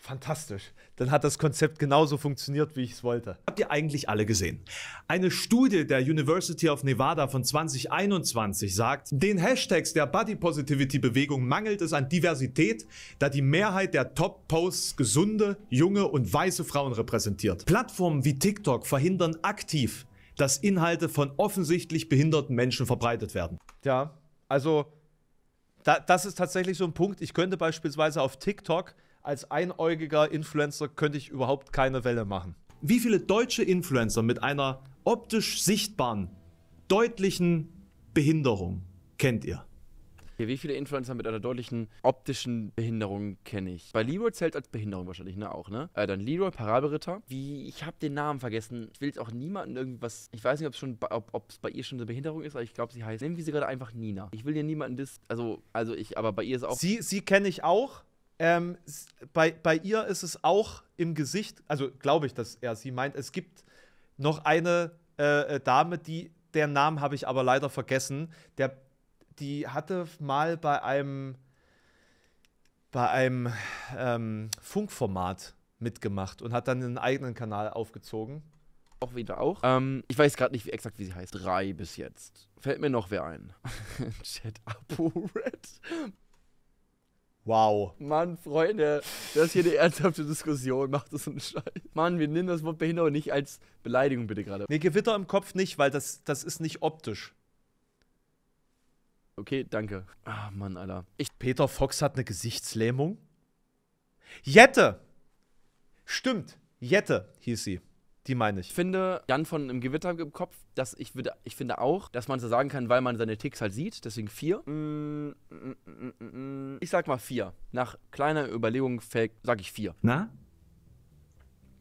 Fantastisch. Dann hat das Konzept genauso funktioniert, wie ich es wollte. Habt ihr eigentlich alle gesehen? Eine Studie der University of Nevada von 2021 sagt, den Hashtags der Body Positivity Bewegung mangelt es an Diversität, da die Mehrheit der Top-Posts gesunde, junge und weiße Frauen repräsentiert. Plattformen wie TikTok verhindern aktiv, dass Inhalte von offensichtlich behinderten Menschen verbreitet werden. Ja, also da, das ist tatsächlich so ein Punkt. Ich könnte beispielsweise auf TikTok als einäugiger Influencer könnte ich überhaupt keine Welle machen. Wie viele deutsche Influencer mit einer optisch sichtbaren, deutlichen Behinderung kennt ihr? wie viele Influencer mit einer deutlichen optischen Behinderung kenne ich? Bei Leroy zählt als Behinderung wahrscheinlich, ne? Auch, ne? Äh, dann Leroy, Parabelritter. Wie, ich habe den Namen vergessen. Ich will jetzt auch niemanden irgendwas. Ich weiß nicht, ob's schon, ob es bei ihr schon eine Behinderung ist, aber ich glaube, sie heißt. Nehmen wir sie gerade einfach Nina. Ich will dir niemanden das. Also, also ich, aber bei ihr ist auch. Sie, sie kenne ich auch. Ähm, bei, bei ihr ist es auch im Gesicht, also glaube ich, dass er sie meint, es gibt noch eine äh, äh, Dame, die, deren Namen habe ich aber leider vergessen, der, die hatte mal bei einem, bei einem ähm, Funkformat mitgemacht und hat dann einen eigenen Kanal aufgezogen. Auch wieder auch. Ähm, ich weiß gerade nicht wie, exakt, wie sie heißt. Drei bis jetzt. Fällt mir noch wer ein. Chat Apo Red. Wow. Mann, Freunde, das ist hier eine ernsthafte Diskussion. Macht das so einen Scheiß. Mann, wir nehmen das Wort Behinderung nicht als Beleidigung bitte gerade. Nee, Gewitter im Kopf nicht, weil das, das ist nicht optisch. Okay, danke. Ah, Mann, Alter. Ich Peter Fox hat eine Gesichtslähmung? Jette! Stimmt, Jette hieß sie. Die meine ich. Ich finde dann von einem Gewitter im Kopf, dass ich, würde- ich finde auch, dass man so sagen kann, weil man seine Ticks halt sieht, deswegen vier. Mm, mm, mm, mm, Ich sag mal vier. Nach kleiner Überlegung fällt, sag ich vier. Na?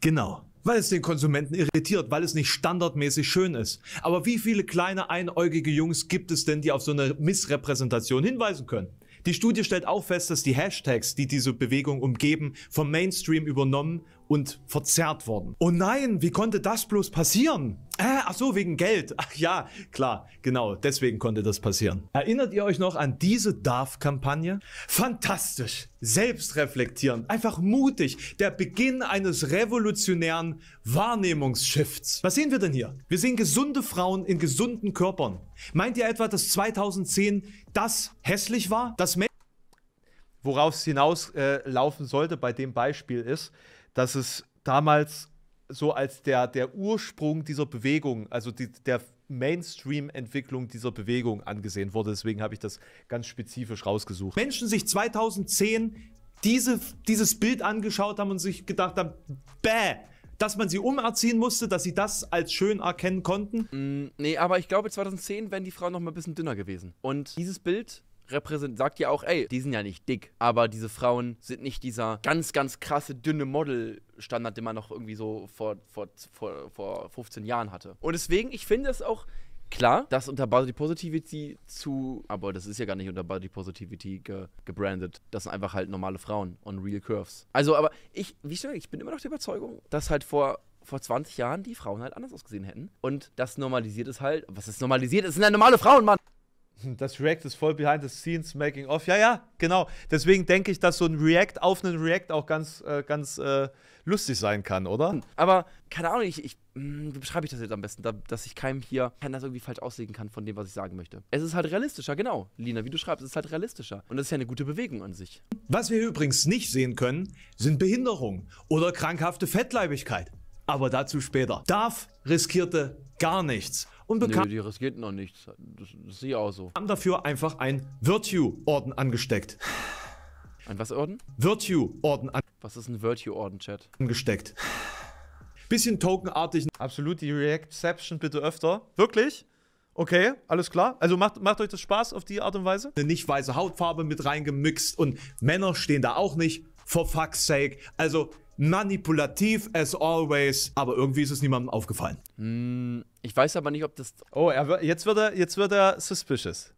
Genau. Weil es den Konsumenten irritiert, weil es nicht standardmäßig schön ist. Aber wie viele kleine einäugige Jungs gibt es denn, die auf so eine Missrepräsentation hinweisen können? Die Studie stellt auch fest, dass die Hashtags, die diese Bewegung umgeben, vom Mainstream übernommen und verzerrt worden. Oh nein, wie konnte das bloß passieren? Äh, ach so, wegen Geld. Ach ja, klar, genau, deswegen konnte das passieren. Erinnert ihr euch noch an diese DARF-Kampagne? Fantastisch, selbstreflektierend, einfach mutig, der Beginn eines revolutionären Wahrnehmungsschiffs. Was sehen wir denn hier? Wir sehen gesunde Frauen in gesunden Körpern. Meint ihr etwa, dass 2010 das hässlich war? Das worauf es hinauslaufen äh, sollte bei dem Beispiel ist, dass es damals so als der, der Ursprung dieser Bewegung, also die, der Mainstream-Entwicklung dieser Bewegung angesehen wurde. Deswegen habe ich das ganz spezifisch rausgesucht. Menschen sich 2010 diese, dieses Bild angeschaut haben und sich gedacht haben, bäh, dass man sie umerziehen musste, dass sie das als schön erkennen konnten? Mm, nee, aber ich glaube 2010 wären die Frauen noch mal ein bisschen dünner gewesen. Und dieses Bild sagt ja auch, ey, die sind ja nicht dick, aber diese Frauen sind nicht dieser ganz, ganz krasse, dünne Model. Standard, den man noch irgendwie so vor, vor, vor, vor 15 Jahren hatte. Und deswegen, ich finde es auch klar, dass unter Body Positivity zu, aber das ist ja gar nicht unter Body Positivity ge, gebrandet. Das sind einfach halt normale Frauen on real curves. Also, aber ich, wie ich sage, ich bin immer noch der Überzeugung, dass halt vor vor 20 Jahren die Frauen halt anders ausgesehen hätten. Und das normalisiert es halt. Was ist normalisiert? Es sind ja normale Frauen, Mann! Das React ist voll behind the scenes making off. Ja, ja, genau. Deswegen denke ich, dass so ein React auf einen React auch ganz, äh, ganz äh, lustig sein kann, oder? Aber keine Ahnung, ich, ich mh, hm, wie beschreibe ich das jetzt am besten, da, dass ich keinem hier keinem das irgendwie falsch auslegen kann von dem, was ich sagen möchte. Es ist halt realistischer, genau, Lina, wie du schreibst, es ist halt realistischer. Und das ist ja eine gute Bewegung an sich. Was wir übrigens nicht sehen können, sind Behinderungen oder krankhafte Fettleibigkeit. Aber dazu später. Darf riskierte gar nichts und bekam... Nö, die riskierten noch nichts. Das, das sehe ich auch so. Haben dafür einfach ein Virtue-Orden angesteckt. Ein was Orden? Virtue-Orden an... Was ist ein Virtue-Orden, Chat? Angesteckt. Bisschen tokenartig. Absolut, die Reactception bitte öfter. Wirklich? Okay, alles klar. Also macht, macht euch das Spaß auf die Art und Weise? Eine nicht weiße Hautfarbe mit reingemixt und Männer stehen da auch nicht. For fuck's sake. Also manipulativ as always, aber irgendwie ist es niemandem aufgefallen. Hm, ich weiß aber nicht, ob das. Oh, er, jetzt, wird er, jetzt wird er suspicious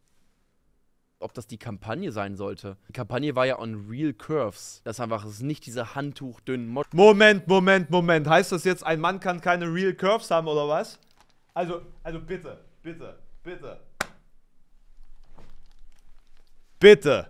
ob das die Kampagne sein sollte. Die Kampagne war ja on real curves. Das ist einfach das ist nicht diese handtuchdünnen Mod. Moment, Moment, Moment. Heißt das jetzt, ein Mann kann keine real curves haben oder was? Also, also bitte, bitte, bitte. Bitte.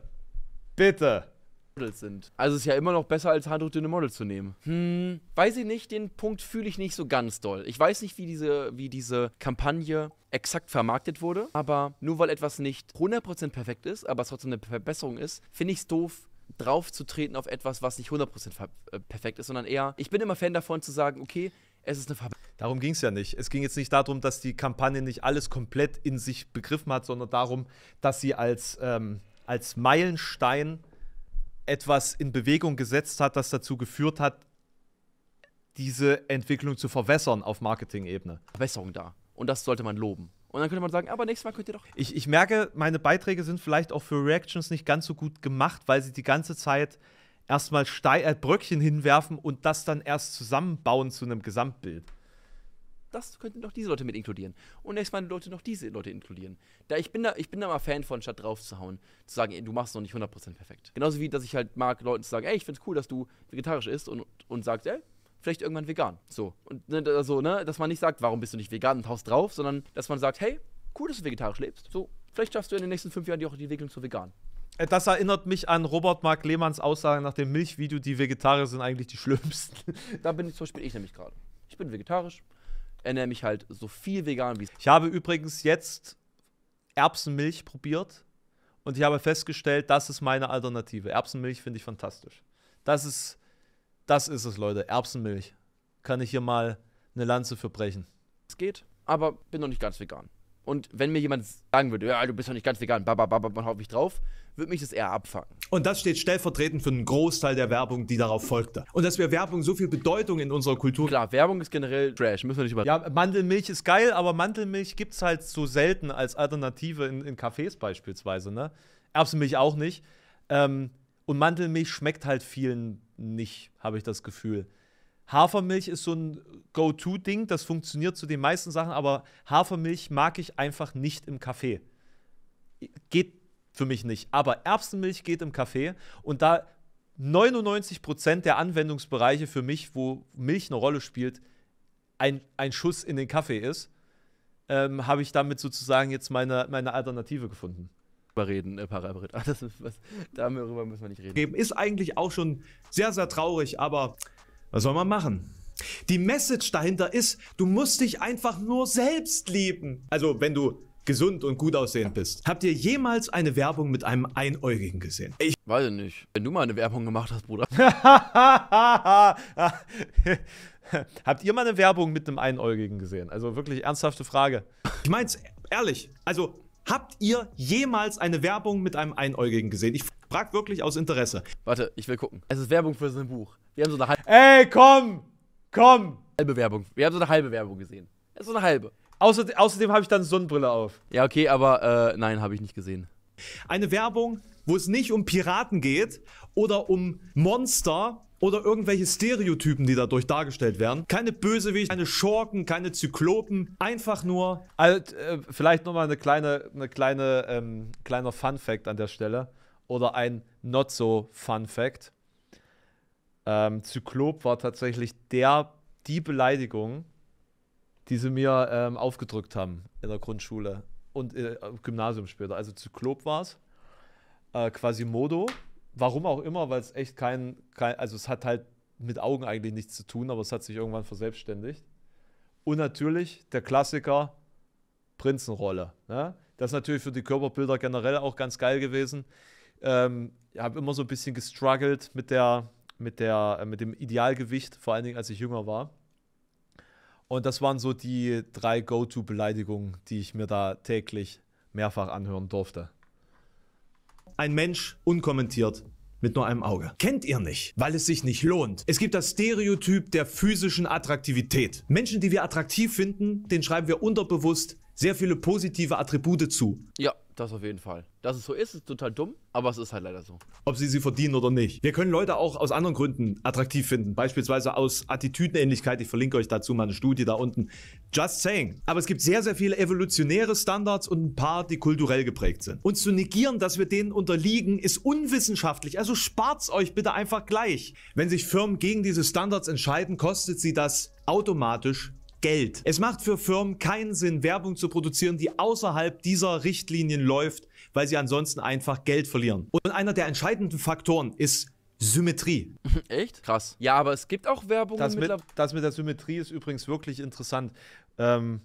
Bitte. Models sind. Also ist ja immer noch besser, als handdruckdünne Models zu nehmen. Hm, weiß ich nicht, den Punkt fühle ich nicht so ganz doll. Ich weiß nicht, wie diese, wie diese Kampagne exakt vermarktet wurde, aber nur weil etwas nicht 100% perfekt ist, aber es trotzdem eine Verbesserung ist, finde ich es doof, draufzutreten auf etwas, was nicht 100% äh, perfekt ist, sondern eher, ich bin immer Fan davon zu sagen, okay, es ist eine Verbesserung. Darum ging es ja nicht. Es ging jetzt nicht darum, dass die Kampagne nicht alles komplett in sich begriffen hat, sondern darum, dass sie als, ähm, als Meilenstein etwas in Bewegung gesetzt hat, das dazu geführt hat, diese Entwicklung zu verwässern auf Marketing-Ebene. Verwässerung da. Und das sollte man loben. Und dann könnte man sagen, aber nächstes Mal könnt ihr doch. Ich, ich merke, meine Beiträge sind vielleicht auch für Reactions nicht ganz so gut gemacht, weil sie die ganze Zeit erstmal Steil äh, Bröckchen hinwerfen und das dann erst zusammenbauen zu einem Gesamtbild das könnten doch diese Leute mit inkludieren. Und nächstes Mal Leute noch diese Leute inkludieren. Da ich bin da, ich bin da mal Fan von, statt draufzuhauen, zu sagen, ey, du machst noch nicht 100% perfekt. Genauso wie, dass ich halt mag, Leuten zu sagen, ey, ich find's cool, dass du vegetarisch isst und, und sagst, ey, vielleicht irgendwann vegan. So. Und ne, also, ne, dass man nicht sagt, warum bist du nicht vegan und haust drauf, sondern dass man sagt, hey, cool, dass du vegetarisch lebst. So, vielleicht schaffst du in den nächsten fünf Jahren auch die Entwicklung zu vegan. Äh, das erinnert mich an Robert Mark Lehmanns Aussagen nach dem Milchvideo, die Vegetarier sind eigentlich die schlimmsten. Da bin ich zum Beispiel ich nämlich gerade. Ich bin vegetarisch, ernähre mich halt so viel vegan wie es. Ich habe übrigens jetzt Erbsenmilch probiert und ich habe festgestellt, das ist meine Alternative. Erbsenmilch finde ich fantastisch. Das ist, das ist es, Leute. Erbsenmilch. Kann ich hier mal eine Lanze für brechen. Es geht, aber bin noch nicht ganz vegan. Und wenn mir jemand sagen würde, ja, du bist doch nicht ganz vegan, babababa, man haut mich drauf, würde mich das eher abfangen. Und das steht stellvertretend für einen Großteil der Werbung, die darauf folgte. Und dass wir Werbung so viel Bedeutung in unserer Kultur. Klar, Werbung ist generell Trash, müssen wir nicht über. Ja, Mandelmilch ist geil, aber Mandelmilch gibt es halt so selten als Alternative in, in Cafés beispielsweise, ne? Erbsenmilch auch nicht. Ähm, und Mandelmilch schmeckt halt vielen nicht, habe ich das Gefühl. Hafermilch ist so ein Go-To-Ding, das funktioniert zu den meisten Sachen, aber Hafermilch mag ich einfach nicht im Kaffee. Geht für mich nicht. Aber Erbsenmilch geht im Kaffee und da 99% der Anwendungsbereiche für mich, wo Milch eine Rolle spielt, ein, ein Schuss in den Kaffee ist, ähm, habe ich damit sozusagen jetzt meine, meine Alternative gefunden. Reden, äh, das ist was, darüber müssen wir nicht reden. Ist eigentlich auch schon sehr, sehr traurig, aber was soll man machen? Die Message dahinter ist, du musst dich einfach nur selbst lieben. Also wenn du gesund und gut aussehend bist. Habt ihr jemals eine Werbung mit einem Einäugigen gesehen? Ich weiß nicht. Wenn du mal eine Werbung gemacht hast, Bruder. Habt ihr mal eine Werbung mit einem Einäugigen gesehen? Also wirklich ernsthafte Frage. Ich mein's ehrlich. Also habt ihr jemals eine Werbung mit einem Einäugigen gesehen? Ich frag wirklich aus Interesse. Warte, ich will gucken. Es ist Werbung für sein Buch. Wir haben so eine halbe. Ey, komm! Komm! Halbe Werbung. Wir haben so eine halbe Werbung gesehen. So eine halbe. Außerdem, außerdem habe ich dann Sonnenbrille auf. Ja, okay, aber äh, nein, habe ich nicht gesehen. Eine Werbung, wo es nicht um Piraten geht oder um Monster oder irgendwelche Stereotypen, die dadurch dargestellt werden. Keine Bösewicht, keine Schorken, keine Zyklopen, einfach nur. Also, äh, vielleicht nochmal eine kleine, eine kleine, ähm, kleiner Fun Fact an der Stelle oder ein not so Fun Fact ähm, Zyklop war tatsächlich der, die Beleidigung, die sie mir ähm, aufgedrückt haben in der Grundschule und äh, Gymnasium später. Also Zyklop war es, äh, Modo. warum auch immer, weil es echt kein, kein, also es hat halt mit Augen eigentlich nichts zu tun, aber es hat sich irgendwann verselbstständigt. Und natürlich der Klassiker Prinzenrolle. Ne? Das ist natürlich für die Körperbilder generell auch ganz geil gewesen. Ähm, ich ähm, habe immer so ein bisschen gestruggelt mit der, mit, der, äh, mit dem Idealgewicht, vor allen Dingen als ich jünger war. Und das waren so die drei Go-To-Beleidigungen, die ich mir da täglich mehrfach anhören durfte. Ein Mensch unkommentiert mit nur einem Auge. Kennt ihr nicht, weil es sich nicht lohnt. Es gibt das Stereotyp der physischen Attraktivität. Menschen, die wir attraktiv finden, den schreiben wir unterbewusst sehr viele positive Attribute zu. Ja. Das auf jeden Fall. Dass es so ist, ist total dumm, aber es ist halt leider so. Ob sie sie verdienen oder nicht. Wir können Leute auch aus anderen Gründen attraktiv finden. Beispielsweise aus Attitüdenähnlichkeit. Ich verlinke euch dazu meine Studie da unten. Just saying. Aber es gibt sehr, sehr viele evolutionäre Standards und ein paar, die kulturell geprägt sind. Uns zu negieren, dass wir denen unterliegen, ist unwissenschaftlich. Also spart's euch bitte einfach gleich. Wenn sich Firmen gegen diese Standards entscheiden, kostet sie das automatisch Geld. Es macht für Firmen keinen Sinn, Werbung zu produzieren, die außerhalb dieser Richtlinien läuft, weil sie ansonsten einfach Geld verlieren. Und einer der entscheidenden Faktoren ist Symmetrie. Echt? Krass. Ja, aber es gibt auch Werbung. Das mit, das mit der Symmetrie ist übrigens wirklich interessant. Ähm,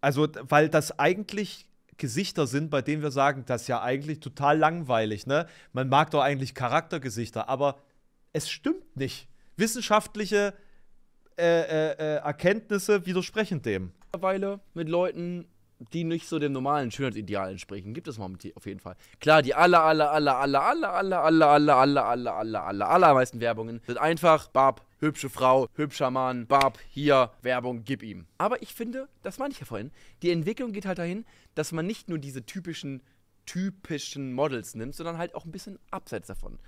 also, weil das eigentlich Gesichter sind, bei denen wir sagen, das ist ja eigentlich total langweilig. Ne? Man mag doch eigentlich Charaktergesichter, aber es stimmt nicht. Wissenschaftliche äh, äh, Erkenntnisse widersprechen dem. Mittlerweile mit Leuten, die nicht so dem normalen Schönheitsideal entsprechen, gibt es momentan auf jeden Fall. Klar, die aller, aller, aller, aller, aller, aller, aller, aller, aller, aller, aller, aller, allermeisten Werbungen sind einfach, bab, hübsche Frau, hübscher Mann, bab, hier, Werbung, gib ihm. Aber ich finde, das meine ich ja vorhin, die Entwicklung geht halt dahin, dass man nicht nur diese typischen, typischen Models nimmt, sondern halt auch ein bisschen abseits davon.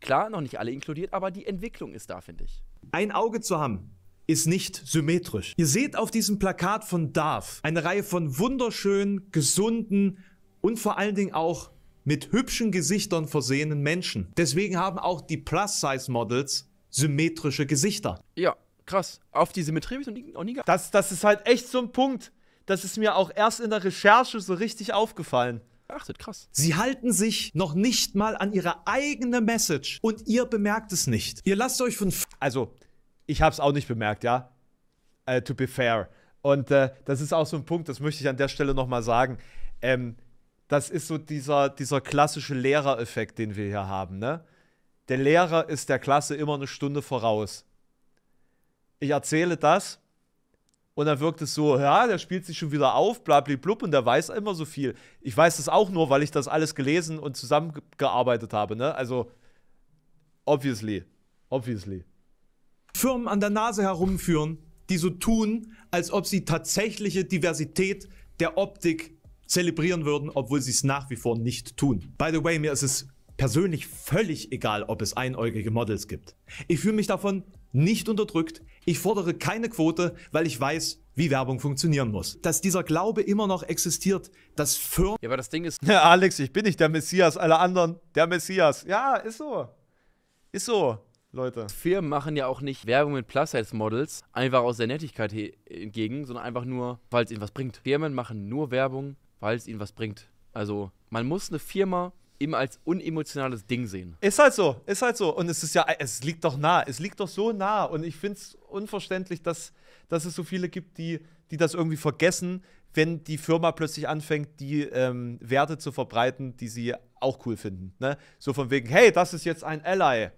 Klar, noch nicht alle inkludiert, aber die Entwicklung ist da, finde ich. Ein Auge zu haben ist nicht symmetrisch. Ihr seht auf diesem Plakat von Darth eine Reihe von wunderschönen, gesunden und vor allen Dingen auch mit hübschen Gesichtern versehenen Menschen. Deswegen haben auch die Plus-Size-Models symmetrische Gesichter. Ja, krass. Auf die Symmetrie habe ich noch nie geachtet. Das, das ist halt echt so ein Punkt. Das ist mir auch erst in der Recherche so richtig aufgefallen. Achtet, krass. Sie halten sich noch nicht mal an ihre eigene Message und ihr bemerkt es nicht. Ihr lasst euch von. also, ich habe es auch nicht bemerkt, ja. Uh, to be fair. Und uh, das ist auch so ein Punkt, das möchte ich an der Stelle nochmal sagen. Ähm, das ist so dieser, dieser klassische Lehrereffekt, den wir hier haben. Ne? Der Lehrer ist der Klasse immer eine Stunde voraus. Ich erzähle das und dann wirkt es so, ja, der spielt sich schon wieder auf, blub und der weiß immer so viel. Ich weiß das auch nur, weil ich das alles gelesen und zusammengearbeitet habe. Ne? Also, obviously, obviously. Firmen an der Nase herumführen, die so tun, als ob sie tatsächliche Diversität der Optik zelebrieren würden, obwohl sie es nach wie vor nicht tun. By the way, mir ist es persönlich völlig egal, ob es einäugige Models gibt. Ich fühle mich davon nicht unterdrückt, ich fordere keine Quote, weil ich weiß, wie Werbung funktionieren muss. Dass dieser Glaube immer noch existiert, dass Firmen... Ja, aber das Ding ist... Ja, Alex, ich bin nicht der Messias, aller anderen, der Messias. Ja, ist so. Ist so. Leute. Firmen machen ja auch nicht Werbung mit Plus-Size-Models einfach aus der Nettigkeit entgegen, sondern einfach nur, weil es ihnen was bringt. Firmen machen nur Werbung, weil es ihnen was bringt. Also, man muss eine Firma immer als unemotionales Ding sehen. Ist halt so, ist halt so. Und es ist ja, es liegt doch nah, es liegt doch so nah. Und ich finde es unverständlich, dass, dass es so viele gibt, die, die das irgendwie vergessen, wenn die Firma plötzlich anfängt, die ähm, Werte zu verbreiten, die sie auch cool finden. Ne? So von wegen, hey, das ist jetzt ein Ally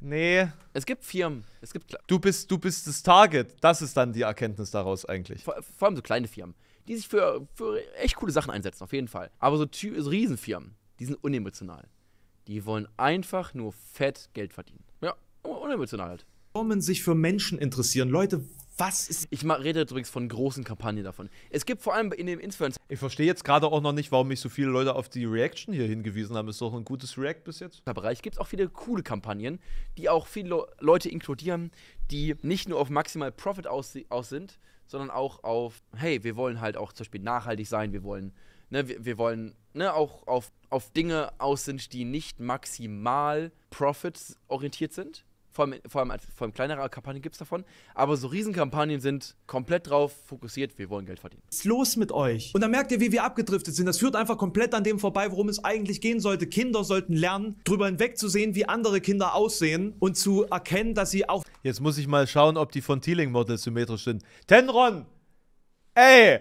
Nee. Es gibt Firmen. Es gibt du, bist, du bist das Target. Das ist dann die Erkenntnis daraus eigentlich. Vor, vor allem so kleine Firmen, die sich für, für, echt coole Sachen einsetzen, auf jeden Fall. Aber so, so Riesenfirmen, die sind unemotional. Die wollen einfach nur fett Geld verdienen. Ja, unemotional halt. Firmen sich für Menschen interessieren. Leute, was ist. Ich rede jetzt übrigens von großen Kampagnen davon. Es gibt vor allem in dem Influencer. Ich verstehe jetzt gerade auch noch nicht, warum mich so viele Leute auf die Reaction hier hingewiesen haben. Ist doch ein gutes React bis jetzt. Im Bereich gibt es auch viele coole Kampagnen, die auch viele Leute inkludieren, die nicht nur auf maximal Profit aus, aus sind, sondern auch auf, hey, wir wollen halt auch zum Beispiel nachhaltig sein, wir wollen Ne, wir, wir, wollen ne, auch auf, auf Dinge aus sind, die nicht maximal profit orientiert sind. Vor allem, vor allem, vor allem kleinere Kampagnen gibt es davon. Aber so Riesenkampagnen sind komplett drauf fokussiert, wir wollen Geld verdienen. Was ist los mit euch? Und dann merkt ihr, wie wir abgedriftet sind. Das führt einfach komplett an dem vorbei, worum es eigentlich gehen sollte. Kinder sollten lernen, drüber hinwegzusehen, wie andere Kinder aussehen und zu erkennen, dass sie auch... Jetzt muss ich mal schauen, ob die von Teeling Models symmetrisch sind. Tenron! Ey!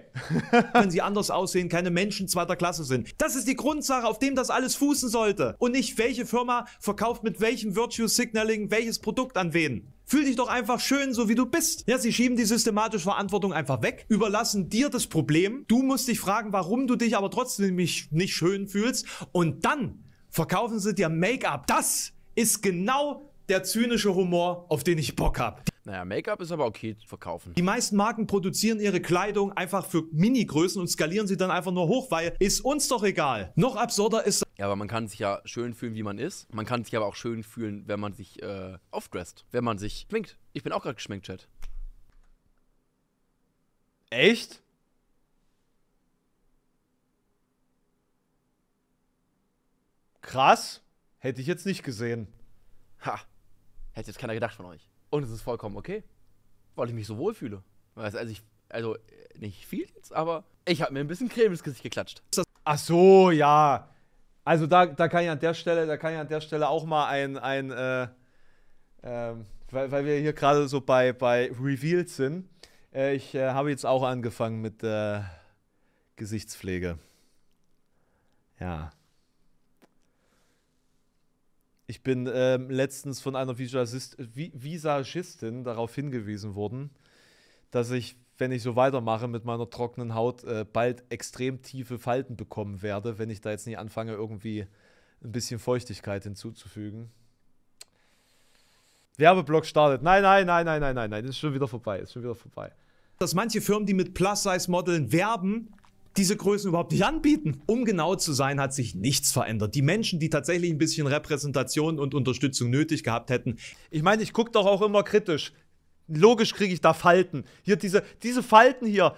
Wenn sie anders aussehen, keine Menschen zweiter Klasse sind. Das ist die Grundsache, auf dem das alles fußen sollte. Und nicht, welche Firma verkauft mit welchem Virtue Signaling welches Produkt an wen. Fühl dich doch einfach schön, so wie du bist. Ja, sie schieben die systematische Verantwortung einfach weg, überlassen dir das Problem. Du musst dich fragen, warum du dich aber trotzdem nicht, nicht schön fühlst. Und dann verkaufen sie dir Make-up. Das ist genau der zynische Humor, auf den ich Bock hab. Naja, Make-up ist aber okay zu verkaufen. Die meisten Marken produzieren ihre Kleidung einfach für Mini-Größen und skalieren sie dann einfach nur hoch, weil ist uns doch egal. Noch absurder ist... Ja, aber man kann sich ja schön fühlen, wie man ist. Man kann sich aber auch schön fühlen, wenn man sich äh, aufdresst, wenn man sich schminkt. Ich bin auch gerade geschminkt, Chat. Echt? Krass. Hätte ich jetzt nicht gesehen. Ha. Hätte jetzt keiner gedacht von euch. Und es ist vollkommen okay, weil ich mich so wohlfühle. Also ich, also äh, nicht viel jetzt, aber ich habe mir ein bisschen Creme ins Gesicht geklatscht. Ach so, ja. Also da, da kann ich an der Stelle, da kann ich an der Stelle auch mal ein, ein äh, ähm, weil, weil wir hier gerade so bei, bei Revealed sind. Äh, ich äh, habe jetzt auch angefangen mit äh, Gesichtspflege. Ja. Ich bin ähm, letztens von einer Visagist, Visagistin darauf hingewiesen worden, dass ich, wenn ich so weitermache mit meiner trockenen Haut, äh, bald extrem tiefe Falten bekommen werde, wenn ich da jetzt nicht anfange, irgendwie ein bisschen Feuchtigkeit hinzuzufügen. Werbeblock startet. Nein, nein, nein, nein, nein, nein, nein. Ist schon wieder vorbei. Ist schon wieder vorbei. Dass manche Firmen, die mit Plus-Size-Modeln werben, diese Größen überhaupt nicht anbieten. Um genau zu sein, hat sich nichts verändert. Die Menschen, die tatsächlich ein bisschen Repräsentation und Unterstützung nötig gehabt hätten. Ich meine, ich gucke doch auch immer kritisch. Logisch kriege ich da Falten. Hier diese, diese Falten hier,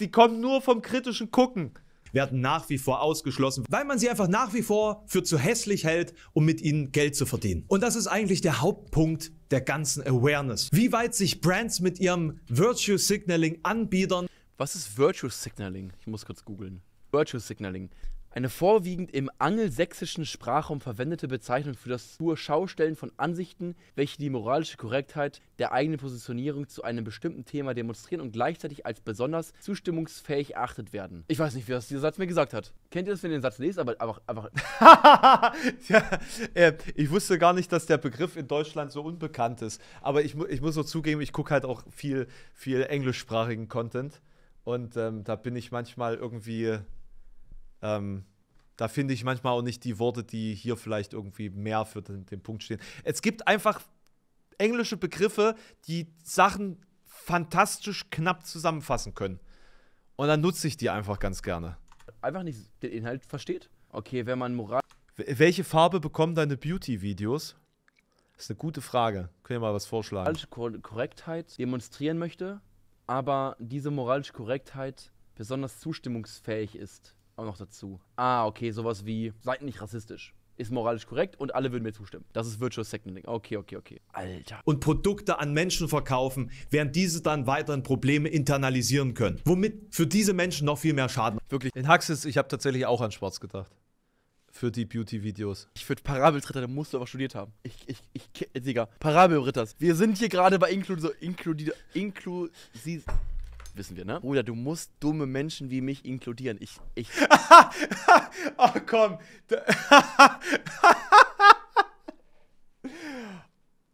die kommen nur vom kritischen Gucken werden nach wie vor ausgeschlossen, weil man sie einfach nach wie vor für zu hässlich hält, um mit ihnen Geld zu verdienen. Und das ist eigentlich der Hauptpunkt der ganzen Awareness. Wie weit sich Brands mit ihrem Virtue Signaling anbiedern, was ist Virtue Signaling? Ich muss kurz googeln. Virtue Signaling. Eine vorwiegend im angelsächsischen Sprachraum verwendete Bezeichnung für das zur Schaustellen von Ansichten, welche die moralische Korrektheit der eigenen Positionierung zu einem bestimmten Thema demonstrieren und gleichzeitig als besonders zustimmungsfähig erachtet werden. Ich weiß nicht, wie das dieser Satz mir gesagt hat. Kennt ihr das, wenn ihr den Satz lest, aber einfach. einfach ja, äh, ich wusste gar nicht, dass der Begriff in Deutschland so unbekannt ist. Aber ich, ich muss so zugeben, ich gucke halt auch viel, viel englischsprachigen Content. Und ähm, da bin ich manchmal irgendwie, ähm, da finde ich manchmal auch nicht die Worte, die hier vielleicht irgendwie mehr für den, den Punkt stehen. Es gibt einfach englische Begriffe, die Sachen fantastisch knapp zusammenfassen können. Und dann nutze ich die einfach ganz gerne. Einfach nicht den Inhalt versteht? Okay, wenn man Moral. Welche Farbe bekommen deine Beauty-Videos? Das ist eine gute Frage. Können wir mal was vorschlagen? Falsche Korrektheit demonstrieren möchte, aber diese moralische Korrektheit besonders zustimmungsfähig ist. Auch noch dazu. Ah, okay, sowas wie, seid nicht rassistisch. Ist moralisch korrekt und alle würden mir zustimmen. Das ist Virtual Seconding. Okay, okay, okay. Alter. Und Produkte an Menschen verkaufen, während diese dann weiteren Probleme internalisieren können. Womit für diese Menschen noch viel mehr Schaden. Wirklich. In Haxis, ich habe tatsächlich auch an Sports gedacht für die Beauty-Videos. Ich würde Parabelritter, da musst du aber studiert haben. Ich, ich, ich, Digga, Parabelritters. Wir sind hier gerade bei Inklu, so inkludiert, inklusiv. Wissen wir, ne? Bruder, du musst dumme Menschen wie mich inkludieren. Ich, ich. oh, komm.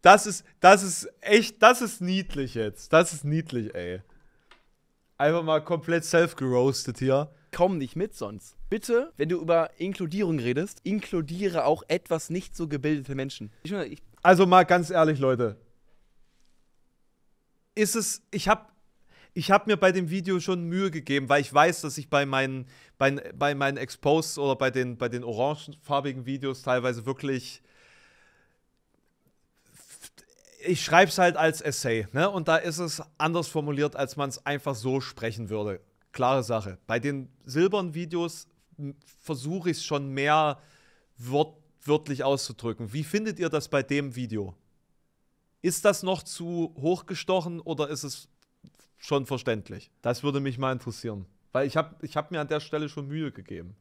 Das ist, das ist echt, das ist niedlich jetzt. Das ist niedlich, ey. Einfach mal komplett self-gerostet hier komm nicht mit sonst. Bitte, wenn du über Inkludierung redest, inkludiere auch etwas nicht so gebildete Menschen. Ich, ich also mal ganz ehrlich, Leute. Ist es, ich habe ich hab mir bei dem Video schon Mühe gegeben, weil ich weiß, dass ich bei meinen, bei, bei meinen Exposes oder bei den, bei den orangefarbigen Videos teilweise wirklich ich schreibe es halt als Essay, ne? Und da ist es anders formuliert, als man es einfach so sprechen würde klare Sache. Bei den silbernen Videos versuche ich es schon mehr wört wörtlich auszudrücken. Wie findet ihr das bei dem Video? Ist das noch zu hochgestochen oder ist es schon verständlich? Das würde mich mal interessieren. Weil ich habe ich hab mir an der Stelle schon Mühe gegeben.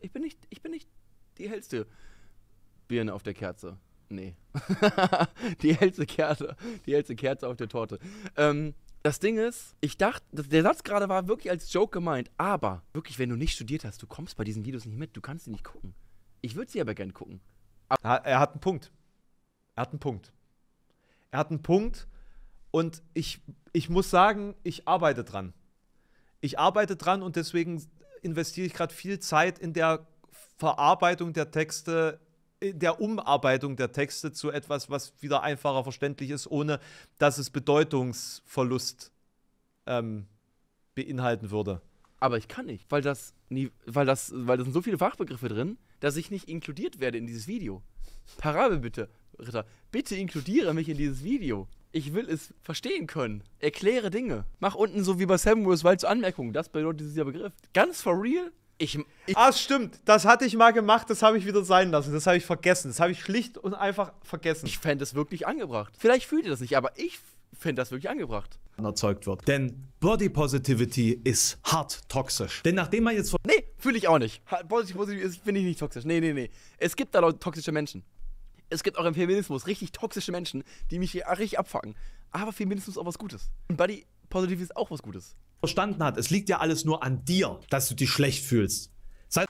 Ich bin nicht, ich bin nicht die hellste Birne auf der Kerze. Nee. die hellste Kerze. Die hellste Kerze auf der Torte. Ähm, das Ding ist, ich dachte, der Satz gerade war wirklich als Joke gemeint, aber wirklich, wenn du nicht studiert hast, du kommst bei diesen Videos nicht mit, du kannst sie nicht gucken. Ich würde sie aber gern gucken. Aber er hat einen Punkt. Er hat einen Punkt. Er hat einen Punkt und ich, ich muss sagen, ich arbeite dran. Ich arbeite dran und deswegen investiere ich gerade viel Zeit in der Verarbeitung der Texte äh, der Umarbeitung der Texte zu etwas, was wieder einfacher verständlich ist, ohne dass es Bedeutungsverlust ähm, beinhalten würde. Aber ich kann nicht, weil das, nie, weil das, weil das sind so viele Fachbegriffe drin, dass ich nicht inkludiert werde in dieses Video. Parabel bitte, Ritter, bitte inkludiere mich in dieses Video. Ich will es verstehen können. Erkläre Dinge. Mach unten so wie bei Samuels Wald zu Anmerkungen. Das bedeutet dieser Begriff. Ganz for real, ich, ich ah, stimmt. Das hatte ich mal gemacht, das habe ich wieder sein lassen. Das habe ich vergessen. Das habe ich schlicht und einfach vergessen. Ich fände es wirklich angebracht. Vielleicht fühlt ihr das nicht, aber ich fände das wirklich angebracht. Erzeugt wird. Denn Body Positivity ist hart toxisch. Denn nachdem man jetzt. Nee, fühle ich auch nicht. Body Positivity finde ich nicht toxisch. Nee, nee, nee. Es gibt da Leute, toxische Menschen. Es gibt auch im Feminismus richtig toxische Menschen, die mich hier richtig abfacken. Aber Feminismus ist auch was Gutes. Body positiv ist auch was Gutes. Verstanden hat, es liegt ja alles nur an dir, dass du dich schlecht fühlst. Sei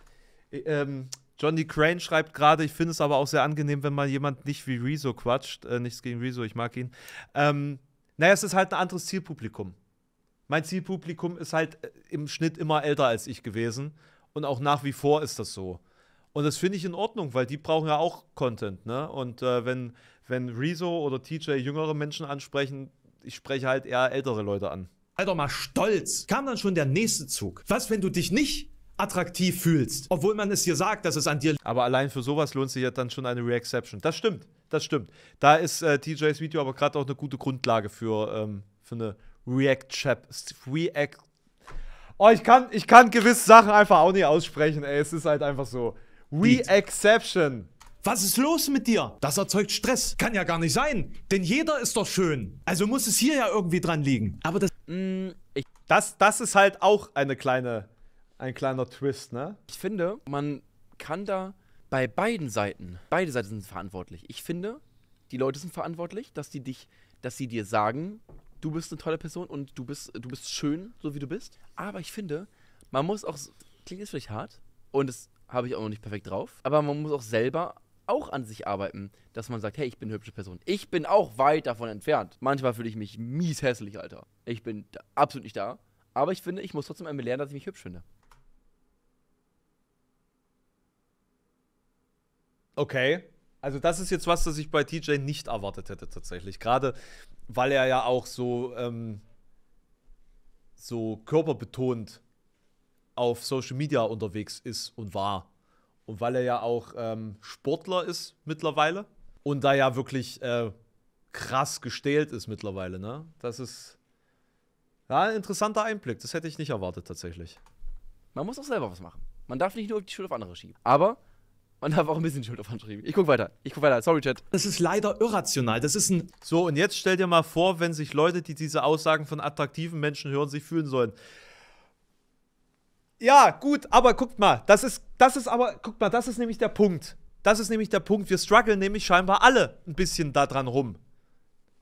äh, ähm, Johnny Crane schreibt gerade, ich finde es aber auch sehr angenehm, wenn mal jemand nicht wie Rezo quatscht. Äh, nichts gegen Rezo, ich mag ihn. Ähm, naja, es ist halt ein anderes Zielpublikum. Mein Zielpublikum ist halt äh, im Schnitt immer älter als ich gewesen. Und auch nach wie vor ist das so. Und das finde ich in Ordnung, weil die brauchen ja auch Content, ne? Und äh, wenn, wenn Rezo oder TJ jüngere Menschen ansprechen, ich spreche halt eher ältere Leute an. Alter, mal stolz. Kam dann schon der nächste Zug. Was, wenn du dich nicht attraktiv fühlst, obwohl man es dir sagt, dass es an dir Aber allein für sowas lohnt sich ja dann schon eine Reacception. Das stimmt, das stimmt. Da ist äh, TJs Video aber gerade auch eine gute Grundlage für, ähm, für eine React-Chap. React. Oh, ich kann, ich kann gewisse Sachen einfach auch nicht aussprechen, ey. Es ist halt einfach so. Reacception. Was ist los mit dir? Das erzeugt Stress. Kann ja gar nicht sein. Denn jeder ist doch schön. Also muss es hier ja irgendwie dran liegen. Aber das... Mm, das, das ist halt auch eine kleine... Ein kleiner Twist, ne? Ich finde, man kann da bei beiden Seiten... Beide Seiten sind verantwortlich. Ich finde, die Leute sind verantwortlich, dass die dich... Dass sie dir sagen, du bist eine tolle Person und du bist, du bist schön, so wie du bist. Aber ich finde, man muss auch... Klingt jetzt vielleicht hart. Und das habe ich auch noch nicht perfekt drauf. Aber man muss auch selber auch an sich arbeiten, dass man sagt, hey, ich bin eine hübsche Person. Ich bin auch weit davon entfernt. Manchmal fühle ich mich mies hässlich, Alter. Ich bin absolut nicht da. Aber ich finde, ich muss trotzdem einmal lernen, dass ich mich hübsch finde. Okay. Also das ist jetzt was, das ich bei TJ nicht erwartet hätte tatsächlich. Gerade weil er ja auch so, ähm, so körperbetont auf Social Media unterwegs ist und war. Und weil er ja auch ähm, Sportler ist mittlerweile und da ja wirklich äh, krass gestählt ist mittlerweile, ne? Das ist ja, ein interessanter Einblick. Das hätte ich nicht erwartet tatsächlich. Man muss auch selber was machen. Man darf nicht nur die Schuld auf andere schieben. Aber man darf auch ein bisschen Schuld auf andere schieben. Ich guck weiter. Ich guck weiter. Sorry, Chat. Das ist leider irrational. Das ist ein. So, und jetzt stell dir mal vor, wenn sich Leute, die diese Aussagen von attraktiven Menschen hören, sich fühlen sollen. Ja, gut, aber guckt mal, das ist, das ist aber, guckt mal, das ist nämlich der Punkt. Das ist nämlich der Punkt. Wir strugglen nämlich scheinbar alle ein bisschen daran rum.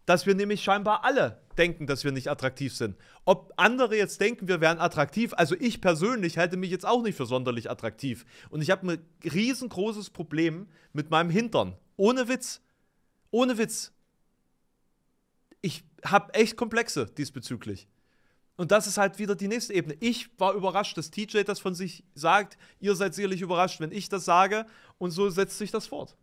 Dass wir nämlich scheinbar alle denken, dass wir nicht attraktiv sind. Ob andere jetzt denken, wir wären attraktiv, also ich persönlich halte mich jetzt auch nicht für sonderlich attraktiv. Und ich habe ein riesengroßes Problem mit meinem Hintern. Ohne Witz. Ohne Witz. Ich habe echt Komplexe diesbezüglich. Und das ist halt wieder die nächste Ebene. Ich war überrascht, dass TJ das von sich sagt. Ihr seid sicherlich überrascht, wenn ich das sage. Und so setzt sich das fort.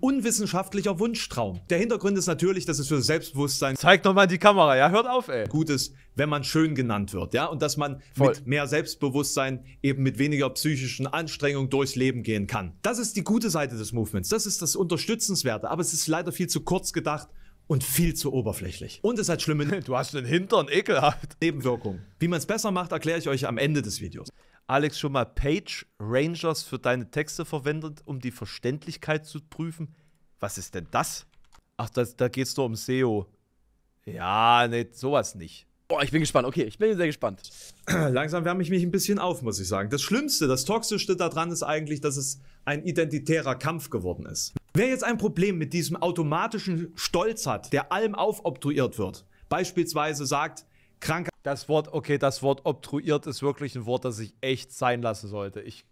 Unwissenschaftlicher Wunschtraum. Der Hintergrund ist natürlich, dass es für Selbstbewusstsein. Zeigt nochmal die Kamera, ja, hört auf, ey. Gut ist, wenn man schön genannt wird, ja, und dass man Voll. mit mehr Selbstbewusstsein eben mit weniger psychischen Anstrengungen durchs Leben gehen kann. Das ist die gute Seite des Movements. Das ist das Unterstützenswerte. Aber es ist leider viel zu kurz gedacht und viel zu oberflächlich. Und es hat schlimme. Du hast den Hintern ekelhaft. Nebenwirkungen. Wie man es besser macht, erkläre ich euch am Ende des Videos. Alex schon mal Page Rangers für deine Texte verwendet, um die Verständlichkeit zu prüfen. Was ist denn das? Ach, das, da geht's doch um SEO. Ja, nee, sowas nicht. Boah, ich bin gespannt. Okay, ich bin sehr gespannt. Langsam wärme ich mich ein bisschen auf, muss ich sagen. Das Schlimmste, das Toxischste daran ist eigentlich, dass es ein identitärer Kampf geworden ist. Wer jetzt ein Problem mit diesem automatischen Stolz hat, der allem aufobtruiert wird, beispielsweise sagt, krank. Das Wort, okay, das Wort obtruiert ist wirklich ein Wort, das ich echt sein lassen sollte. Ich,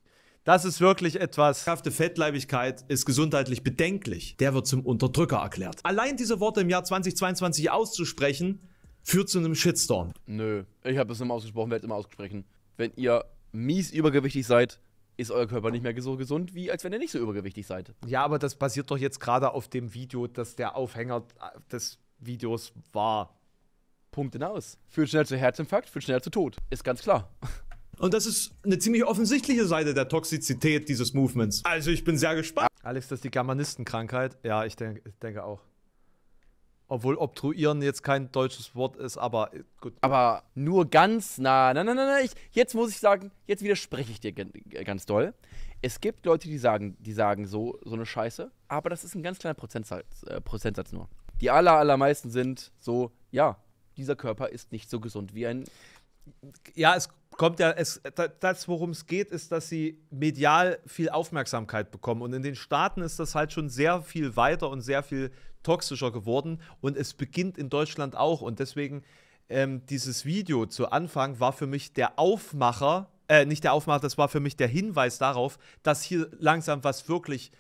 das ist wirklich etwas. Krafte Fettleibigkeit ist gesundheitlich bedenklich. Der wird zum Unterdrücker erklärt. Allein diese Worte im Jahr 2022 auszusprechen, führt zu einem Shitstorm. Nö, ich habe es immer ausgesprochen, werde immer ausgesprochen. Wenn ihr mies übergewichtig seid, ist euer Körper nicht mehr so gesund, wie als wenn ihr nicht so übergewichtig seid. Ja, aber das basiert doch jetzt gerade auf dem Video, dass der Aufhänger äh, des Videos war. Punkt hinaus. Führt schnell zu Herzinfarkt, führt schnell zu Tod. Ist ganz klar. Und das ist eine ziemlich offensichtliche Seite der Toxizität dieses Movements. Also ich bin sehr gespannt. Alex, das ist die Germanistenkrankheit. Ja, ich denke, ich denke auch. Obwohl obtruieren jetzt kein deutsches Wort ist, aber äh, gut. Aber nur ganz nah. Nein, nein, nein, nein. Ich, jetzt muss ich sagen, jetzt widerspreche ich dir äh, ganz doll. Es gibt Leute, die sagen, die sagen so, so eine Scheiße, aber das ist ein ganz kleiner Prozentsatz, äh, Prozentsatz nur. Die aller, allermeisten sind so, ja, dieser Körper ist nicht so gesund wie ein. Ja, es kommt ja, es, das, worum es geht, ist, dass sie medial viel Aufmerksamkeit bekommen. Und in den Staaten ist das halt schon sehr viel weiter und sehr viel toxischer geworden. Und es beginnt in Deutschland auch. Und deswegen ähm, dieses Video zu Anfang war für mich der Aufmacher, äh, nicht der Aufmacher, das war für mich der Hinweis darauf, dass hier langsam was wirklich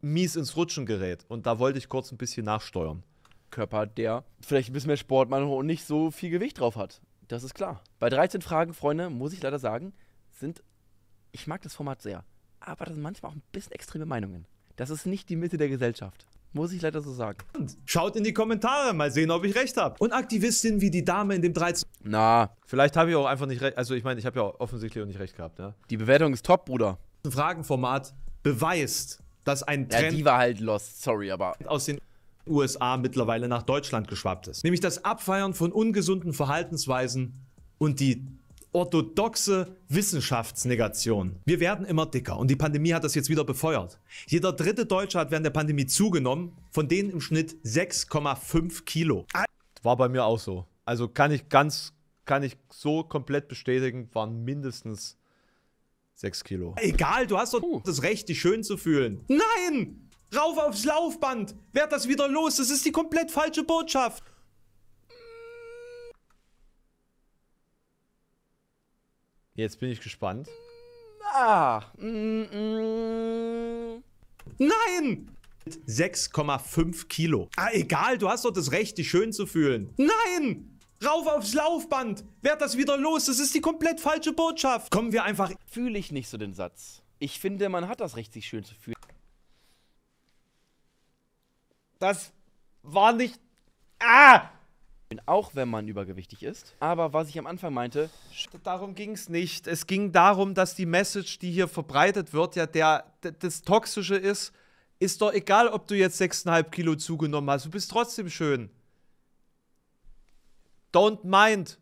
mies ins Rutschen gerät. Und da wollte ich kurz ein bisschen nachsteuern. Körper, der vielleicht ein bisschen mehr Sport macht und nicht so viel Gewicht drauf hat das ist klar. Bei 13 Fragen, Freunde, muss ich leider sagen, sind, ich mag das Format sehr, aber das sind manchmal auch ein bisschen extreme Meinungen. Das ist nicht die Mitte der Gesellschaft. Muss ich leider so sagen. Schaut in die Kommentare, mal sehen, ob ich recht habe. Und Aktivistin wie die Dame in dem 13. Na. Vielleicht habe ich auch einfach nicht recht. Also, ich meine, ich habe ja offensichtlich auch nicht recht gehabt, Ja? Die Bewertung ist top, Bruder. Fragenformat beweist, dass ein Trend. Ja, die war halt lost, sorry, aber. Aus den USA mittlerweile nach Deutschland geschwappt ist. Nämlich das Abfeiern von ungesunden Verhaltensweisen und die orthodoxe Wissenschaftsnegation. Wir werden immer dicker und die Pandemie hat das jetzt wieder befeuert. Jeder dritte Deutsche hat während der Pandemie zugenommen, von denen im Schnitt 6,5 Kilo. War bei mir auch so. Also kann ich ganz, kann ich so komplett bestätigen, waren mindestens 6 Kilo. Egal, du hast doch uh. das Recht, dich schön zu fühlen. Nein! Rauf aufs Laufband! Werd das wieder los! Das ist die komplett falsche Botschaft! Jetzt bin ich gespannt. Ah. Mm, mm. Nein! 6,5 Kilo. Ah, egal, du hast doch das Recht, dich schön zu fühlen. Nein! Rauf aufs Laufband! Werd das wieder los! Das ist die komplett falsche Botschaft! Kommen wir einfach... Fühle ich nicht so den Satz. Ich finde, man hat das Recht, sich schön zu fühlen. Das war nicht. Ah! Auch wenn man übergewichtig ist. Aber was ich am Anfang meinte. Darum ging es nicht. Es ging darum, dass die Message, die hier verbreitet wird, ja der, das Toxische ist. Ist doch egal, ob du jetzt 6,5 Kilo zugenommen hast. Du bist trotzdem schön. Don't mind.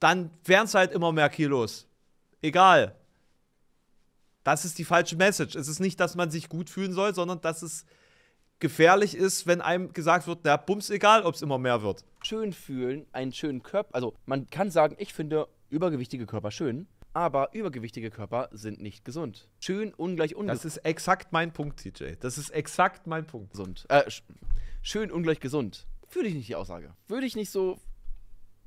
Dann wären es halt immer mehr Kilos. Egal. Das ist die falsche Message. Es ist nicht, dass man sich gut fühlen soll, sondern dass es gefährlich ist, wenn einem gesagt wird, na, bums egal, ob es immer mehr wird. Schön fühlen, einen schönen Körper, also man kann sagen, ich finde übergewichtige Körper schön, aber übergewichtige Körper sind nicht gesund. Schön ungleich ungesund. Das ist exakt mein Punkt, TJ. Das ist exakt mein Punkt. Gesund. Äh, sch schön ungleich gesund. Fühle ich nicht die Aussage. Würde ich nicht so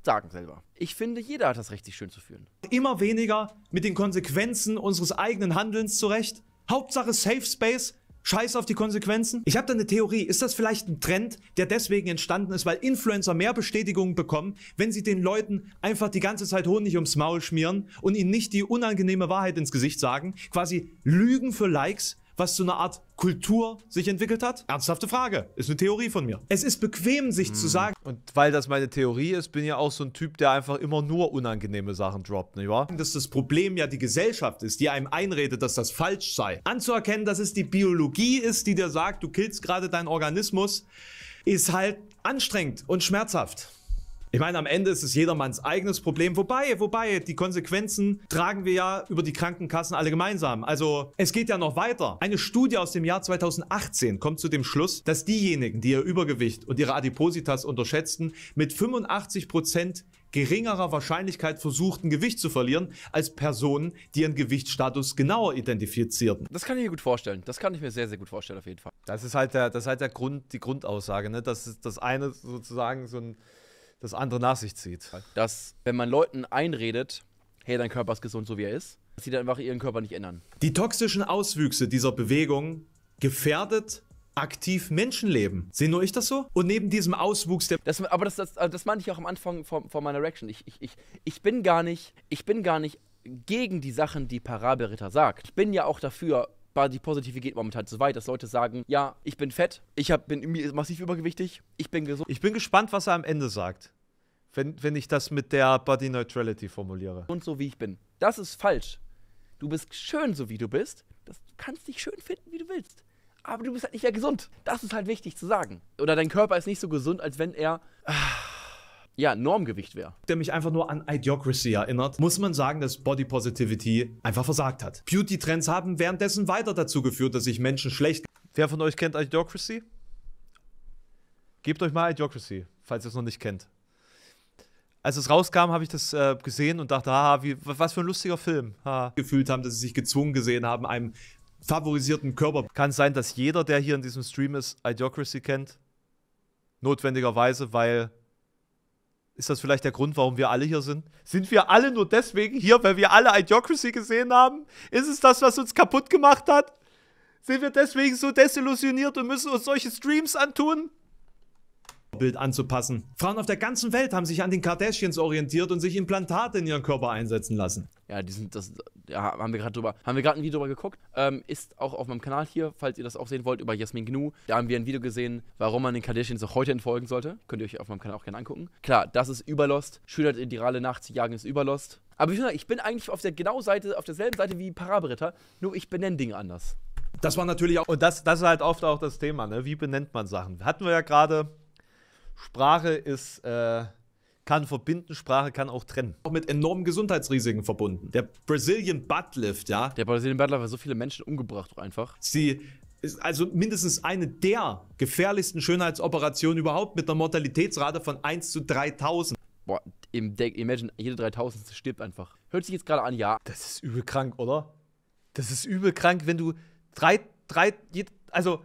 sagen selber. Ich finde, jeder hat das Recht, sich schön zu fühlen. Immer weniger mit den Konsequenzen unseres eigenen Handelns zurecht. Hauptsache Safe Space, Scheiß auf die Konsequenzen. Ich habe da eine Theorie. Ist das vielleicht ein Trend, der deswegen entstanden ist, weil Influencer mehr Bestätigungen bekommen, wenn sie den Leuten einfach die ganze Zeit Honig ums Maul schmieren und ihnen nicht die unangenehme Wahrheit ins Gesicht sagen, quasi Lügen für Likes was so eine Art Kultur sich entwickelt hat? Ernsthafte Frage. Ist eine Theorie von mir. Es ist bequem, sich mhm. zu sagen. Und weil das meine Theorie ist, bin ja auch so ein Typ, der einfach immer nur unangenehme Sachen droppt, nicht wahr? Dass das Problem ja die Gesellschaft ist, die einem einredet, dass das falsch sei. Anzuerkennen, dass es die Biologie ist, die dir sagt, du killst gerade deinen Organismus, ist halt anstrengend und schmerzhaft. Ich meine, am Ende ist es jedermanns eigenes Problem. Wobei, wobei, die Konsequenzen tragen wir ja über die Krankenkassen alle gemeinsam. Also, es geht ja noch weiter. Eine Studie aus dem Jahr 2018 kommt zu dem Schluss, dass diejenigen, die ihr Übergewicht und ihre Adipositas unterschätzten, mit 85 Prozent geringerer Wahrscheinlichkeit versuchten, Gewicht zu verlieren, als Personen, die ihren Gewichtsstatus genauer identifizierten. Das kann ich mir gut vorstellen. Das kann ich mir sehr, sehr gut vorstellen, auf jeden Fall. Das ist halt, der, das ist halt der Grund, die Grundaussage, ne? dass das eine sozusagen so ein das andere nach sich zieht. Dass, wenn man Leuten einredet, hey, dein Körper ist gesund, so wie er ist, dass sie dann einfach ihren Körper nicht ändern. Die toxischen Auswüchse dieser Bewegung gefährdet aktiv Menschenleben. Sehe nur ich das so? Und neben diesem Auswuchs der. Das, aber das, das, das meinte ich auch am Anfang von, von meiner Reaction. Ich, ich, ich, ich bin gar nicht, ich bin gar nicht gegen die Sachen, die Parabelritter sagt. Ich bin ja auch dafür, war die positive geht momentan zu weit, dass Leute sagen, ja, ich bin fett, ich hab, bin massiv übergewichtig, ich bin gesund. Ich bin gespannt, was er am Ende sagt, wenn, wenn ich das mit der Body Neutrality formuliere. Und so wie ich bin. Das ist falsch. Du bist schön, so wie du bist. Das, du kannst dich schön finden, wie du willst. Aber du bist halt nicht mehr gesund. Das ist halt wichtig zu sagen. Oder dein Körper ist nicht so gesund, als wenn er... Ah, ja, Normgewicht wäre. Der mich einfach nur an Idiocracy erinnert, muss man sagen, dass Body Positivity einfach versagt hat. Beauty-Trends haben währenddessen weiter dazu geführt, dass sich Menschen schlecht. Wer von euch kennt Idiocracy? Gebt euch mal Idiocracy, falls ihr es noch nicht kennt. Als es rauskam, habe ich das äh, gesehen und dachte, haha, wie, was für ein lustiger Film. Haha. Gefühlt haben, dass sie sich gezwungen gesehen haben, einem favorisierten Körper. Kann sein, dass jeder, der hier in diesem Stream ist, Idiocracy kennt? Notwendigerweise, weil ist das vielleicht der Grund, warum wir alle hier sind? Sind wir alle nur deswegen hier, weil wir alle Idiocracy gesehen haben? Ist es das, was uns kaputt gemacht hat? Sind wir deswegen so desillusioniert und müssen uns solche Streams antun? Bild anzupassen. Frauen auf der ganzen Welt haben sich an den Kardashians orientiert und sich Implantate in ihren Körper einsetzen lassen. Ja, die sind das ja, haben wir gerade drüber, haben wir gerade ein Video drüber geguckt. Ähm, ist auch auf meinem Kanal hier, falls ihr das auch sehen wollt, über Jasmin Gnu. Da haben wir ein Video gesehen, warum man den Kardashians auch heute entfolgen sollte. Könnt ihr euch auf meinem Kanal auch gerne angucken. Klar, das ist Überlost. Schüler in die Rale jagen ist Überlost. Aber wie gesagt, ich bin eigentlich auf der genau Seite, auf derselben Seite wie Parabretter, nur ich benenne Dinge anders. Das war natürlich auch. Und das, das ist halt oft auch das Thema, ne? Wie benennt man Sachen? Hatten wir ja gerade Sprache ist, äh, kann verbinden, Sprache kann auch trennen. Auch mit enormen Gesundheitsrisiken verbunden. Der Brazilian Buttlift, ja. Der Brazilian Buttlift hat so viele Menschen umgebracht einfach. Sie ist also mindestens eine der gefährlichsten Schönheitsoperationen überhaupt mit einer Mortalitätsrate von 1 zu 3000. Boah, im Deck, imagine, jede 3000 stirbt einfach. Hört sich jetzt gerade an, ja. Das ist übel krank, oder? Das ist übel krank, wenn du drei, drei, also.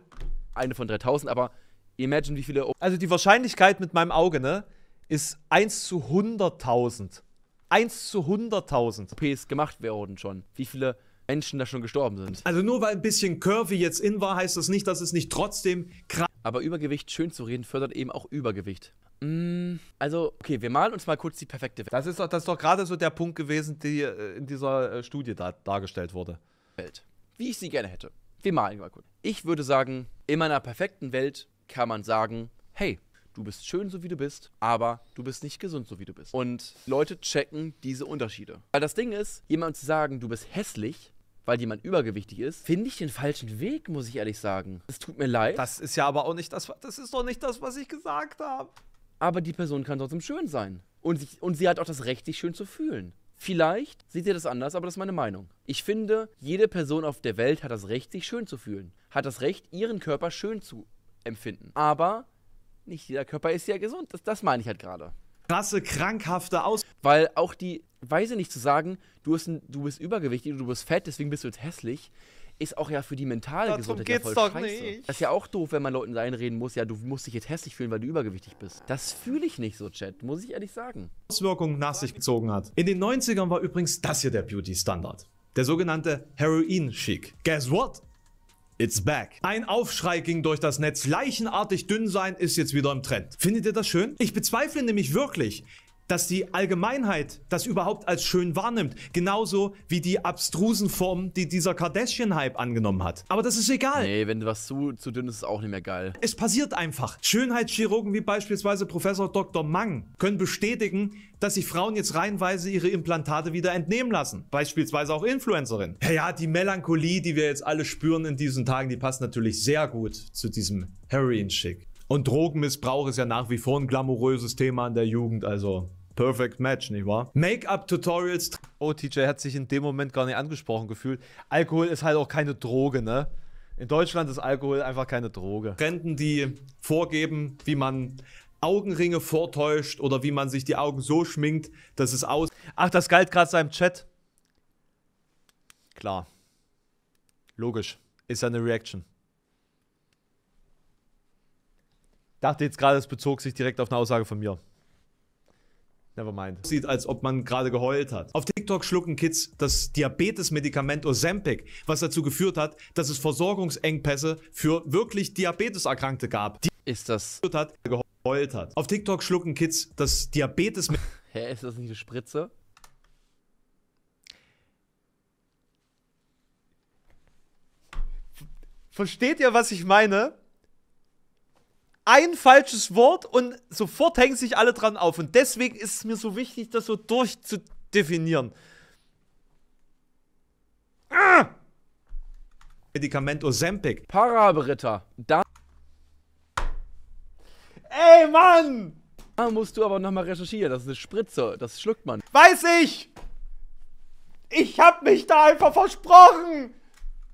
Eine von 3000, aber Imagine, wie viele. O also die Wahrscheinlichkeit mit meinem Auge, ne? Ist 1 zu 100.000. 1 zu 100.000. OPs gemacht werden schon. Wie viele Menschen da schon gestorben sind. Also nur weil ein bisschen Curvy jetzt in war, heißt das nicht, dass es nicht trotzdem krass. Aber Übergewicht schön zu reden fördert eben auch Übergewicht. Mm, also, okay, wir malen uns mal kurz die perfekte Welt. Das ist doch, doch gerade so der Punkt gewesen, der äh, in dieser äh, Studie da, dargestellt wurde. Welt. Wie ich sie gerne hätte. Wir malen mal kurz. Ich würde sagen, in meiner perfekten Welt kann man sagen, hey, du bist schön so wie du bist, aber du bist nicht gesund so wie du bist. Und Leute checken diese Unterschiede. Weil das Ding ist, jemandem zu sagen, du bist hässlich, weil jemand übergewichtig ist, finde ich den falschen Weg, muss ich ehrlich sagen. Es tut mir leid. Das ist ja aber auch nicht das, das ist doch nicht das, was ich gesagt habe. Aber die Person kann trotzdem schön sein. Und, sich, und sie hat auch das Recht, sich schön zu fühlen. Vielleicht seht ihr das anders, aber das ist meine Meinung. Ich finde, jede Person auf der Welt hat das Recht, sich schön zu fühlen. Hat das Recht, ihren Körper schön zu empfinden. Aber nicht jeder Körper ist ja gesund. Das, das meine ich halt gerade. Krasse, krankhafte Aus. Weil auch die Weise nicht zu sagen, du bist, du bist übergewichtig, du bist fett, deswegen bist du jetzt hässlich, ist auch ja für die mentale Darum Gesundheit geht's ja voll doch scheiße. Nicht. Das ist ja auch doof, wenn man Leuten einreden muss, ja, du musst dich jetzt hässlich fühlen, weil du übergewichtig bist. Das fühle ich nicht so, Chat, muss ich ehrlich sagen. Auswirkungen nach sich gezogen hat. In den 90ern war übrigens das hier der Beauty-Standard. Der sogenannte Heroin-Chic. Guess what? It's back. Ein Aufschrei ging durch das Netz. Leichenartig dünn sein ist jetzt wieder im Trend. Findet ihr das schön? Ich bezweifle nämlich wirklich, dass die Allgemeinheit das überhaupt als schön wahrnimmt. Genauso wie die abstrusen Formen, die dieser Kardashian-Hype angenommen hat. Aber das ist egal. Nee, wenn was zu, zu dünn ist, ist es auch nicht mehr geil. Es passiert einfach. Schönheitschirurgen wie beispielsweise Professor Dr. Mang können bestätigen, dass sich Frauen jetzt reihenweise ihre Implantate wieder entnehmen lassen. Beispielsweise auch Influencerinnen. Ja, ja, die Melancholie, die wir jetzt alle spüren in diesen Tagen, die passt natürlich sehr gut zu diesem Heroin-Schick. Und Drogenmissbrauch ist ja nach wie vor ein glamouröses Thema in der Jugend, also Perfect Match, nicht wahr? Make-up-Tutorials. Oh, TJ hat sich in dem Moment gar nicht angesprochen gefühlt. Alkohol ist halt auch keine Droge, ne? In Deutschland ist Alkohol einfach keine Droge. Renten, die vorgeben, wie man Augenringe vortäuscht oder wie man sich die Augen so schminkt, dass es aus. Ach, das galt gerade seinem Chat. Klar. Logisch. Ist ja eine Reaction. dachte jetzt gerade, es bezog sich direkt auf eine Aussage von mir. Nevermind. Sieht, als ob man gerade geheult hat. Auf TikTok schlucken Kids das Diabetes-Medikament Ozempic, was dazu geführt hat, dass es Versorgungsengpässe für wirklich Diabeteserkrankte gab. Die ist das hat, geheult hat. Auf TikTok schlucken Kids das Diabetes. Hä, ist das nicht eine Spritze? Versteht ihr, was ich meine? ein falsches Wort und sofort hängen sich alle dran auf. Und deswegen ist es mir so wichtig, das so durchzudefinieren. Ah! Medikament Ozempic. Parabritter. Da. Ey, Mann! Da musst du aber nochmal recherchieren. Das ist eine Spritze. Das schluckt man. Weiß ich! Ich hab mich da einfach versprochen!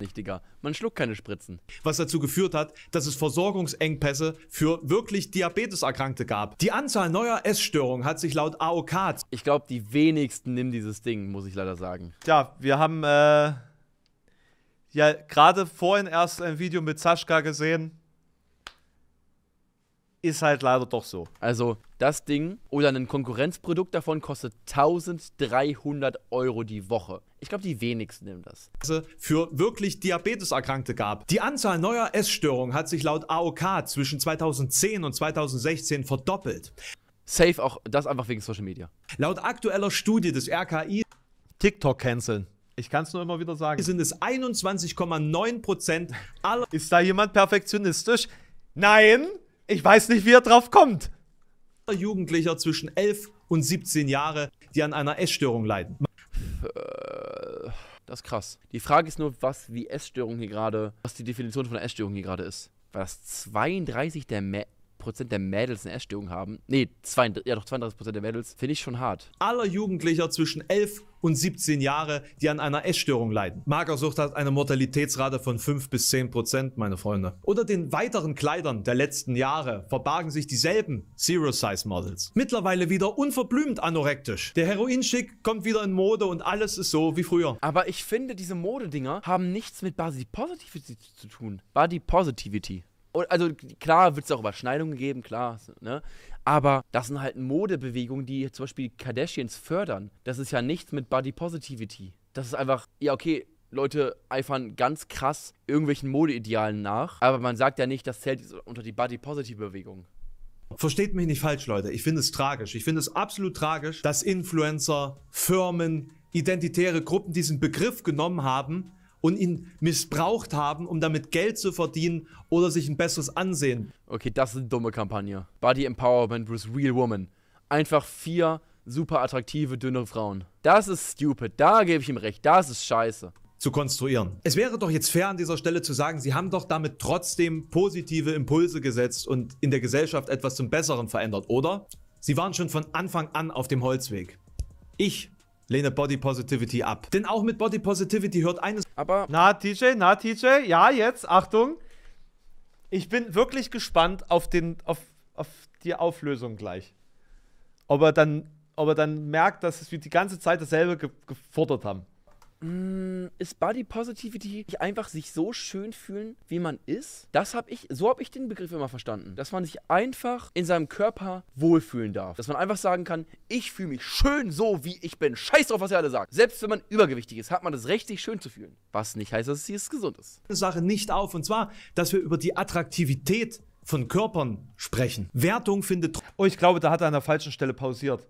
nicht, Digga. Man schluckt keine Spritzen. Was dazu geführt hat, dass es Versorgungsengpässe für wirklich Diabeteserkrankte gab. Die Anzahl neuer Essstörungen hat sich laut AOK... Ich glaube, die wenigsten nehmen dieses Ding, muss ich leider sagen. Tja, wir haben äh, ja gerade vorhin erst ein Video mit Sascha gesehen, ist halt leider doch so. Also, das Ding oder ein Konkurrenzprodukt davon kostet 1300 Euro die Woche. Ich glaube, die wenigsten nehmen das. Also, für wirklich Diabeteserkrankte gab. Die Anzahl neuer Essstörungen hat sich laut AOK zwischen 2010 und 2016 verdoppelt. Safe auch das einfach wegen Social Media. Laut aktueller Studie des RKI TikTok canceln. Ich kann es nur immer wieder sagen. Sind es 21,9% aller. Ist da jemand perfektionistisch? Nein! Ich weiß nicht, wie er drauf kommt. Jugendlicher zwischen 11 und 17 Jahre, die an einer Essstörung leiden. Äh, das ist krass. Die Frage ist nur, was die Essstörung hier gerade, was die Definition von der Essstörung hier gerade ist. Weil das 32 der, Me Prozent der Mädels eine Essstörung haben, nee, zwei, ja doch 32 Prozent der Mädels, finde ich schon hart. Aller Jugendlicher zwischen 11 und 17 Jahre, die an einer Essstörung leiden. Magersucht hat eine Mortalitätsrate von 5 bis 10 Prozent, meine Freunde. Unter den weiteren Kleidern der letzten Jahre verbargen sich dieselben Zero-Size-Models. Mittlerweile wieder unverblümt anorektisch. Der Heroinschick kommt wieder in Mode und alles ist so wie früher. Aber ich finde, diese Modedinger haben nichts mit Body Positivity zu tun. Body Positivity also klar wird es auch Überschneidungen geben, klar, ne? Aber das sind halt Modebewegungen, die zum Beispiel Kardashians fördern. Das ist ja nichts mit Body Positivity. Das ist einfach, ja, okay, Leute eifern ganz krass irgendwelchen Modeidealen nach, aber man sagt ja nicht, das zählt unter die Body Positive Bewegung. Versteht mich nicht falsch, Leute. Ich finde es tragisch. Ich finde es absolut tragisch, dass Influencer, Firmen, identitäre Gruppen diesen Begriff genommen haben und ihn missbraucht haben, um damit Geld zu verdienen oder sich ein besseres Ansehen. Okay, das ist eine dumme Kampagne. Body Empowerment with Real Woman. Einfach vier super attraktive, dünne Frauen. Das ist stupid. Da gebe ich ihm recht. Das ist scheiße zu konstruieren. Es wäre doch jetzt fair an dieser Stelle zu sagen, sie haben doch damit trotzdem positive Impulse gesetzt und in der Gesellschaft etwas zum Besseren verändert, oder? Sie waren schon von Anfang an auf dem Holzweg. Ich lehne Body Positivity ab. Denn auch mit Body Positivity hört eines. Aber. Na, TJ, na, TJ, ja, jetzt, Achtung. Ich bin wirklich gespannt auf, den, auf, auf die Auflösung gleich. Ob er, dann, ob er dann merkt, dass wir die ganze Zeit dasselbe ge gefordert haben. Mm, ist Body Positivity einfach sich so schön fühlen, wie man ist? Das habe ich, so habe ich den Begriff immer verstanden, dass man sich einfach in seinem Körper wohlfühlen darf, dass man einfach sagen kann, ich fühle mich schön so, wie ich bin. Scheiß drauf, was ihr alle sagt. Selbst wenn man übergewichtig ist, hat man das Recht, sich schön zu fühlen, was nicht heißt, dass es gesund ist. Eine Sache nicht auf und zwar, dass wir über die Attraktivität von Körpern sprechen. Wertung findet. Oh, ich glaube, da hat er an der falschen Stelle pausiert.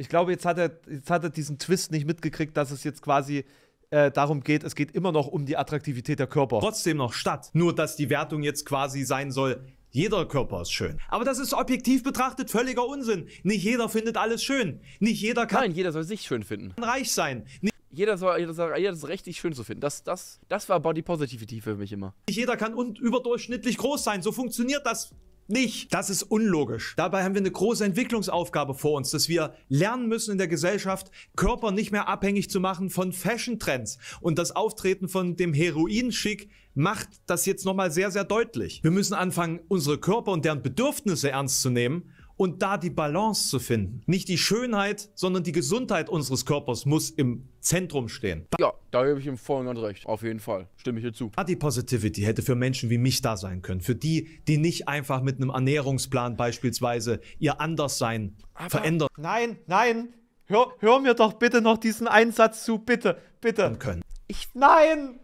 Ich glaube, jetzt hat, er, jetzt hat er diesen Twist nicht mitgekriegt, dass es jetzt quasi äh, darum geht, es geht immer noch um die Attraktivität der Körper. Trotzdem noch statt. Nur, dass die Wertung jetzt quasi sein soll, jeder Körper ist schön. Aber das ist objektiv betrachtet völliger Unsinn. Nicht jeder findet alles schön. Nicht jeder kann. Nein, jeder soll sich schön finden. Kann reich sein. Nicht jeder soll, jeder soll, jeder ist richtig schön zu finden. Das, das, das war Body Positivity für mich immer. Nicht jeder kann und überdurchschnittlich groß sein. So funktioniert das nicht. Das ist unlogisch. Dabei haben wir eine große Entwicklungsaufgabe vor uns, dass wir lernen müssen in der Gesellschaft, Körper nicht mehr abhängig zu machen von Fashion-Trends. Und das Auftreten von dem Heroin-Schick macht das jetzt nochmal sehr, sehr deutlich. Wir müssen anfangen, unsere Körper und deren Bedürfnisse ernst zu nehmen und da die Balance zu finden. Nicht die Schönheit, sondern die Gesundheit unseres Körpers muss im Zentrum stehen. Ja, da gebe ich ihm voll und ganz recht. Auf jeden Fall. Stimme ich dir zu. Body Positivity hätte für Menschen wie mich da sein können. Für die, die nicht einfach mit einem Ernährungsplan beispielsweise ihr Anderssein Aber verändern. Nein, nein. Hör, hör mir doch bitte noch diesen Einsatz zu, bitte, bitte. Können. Ich. Nein!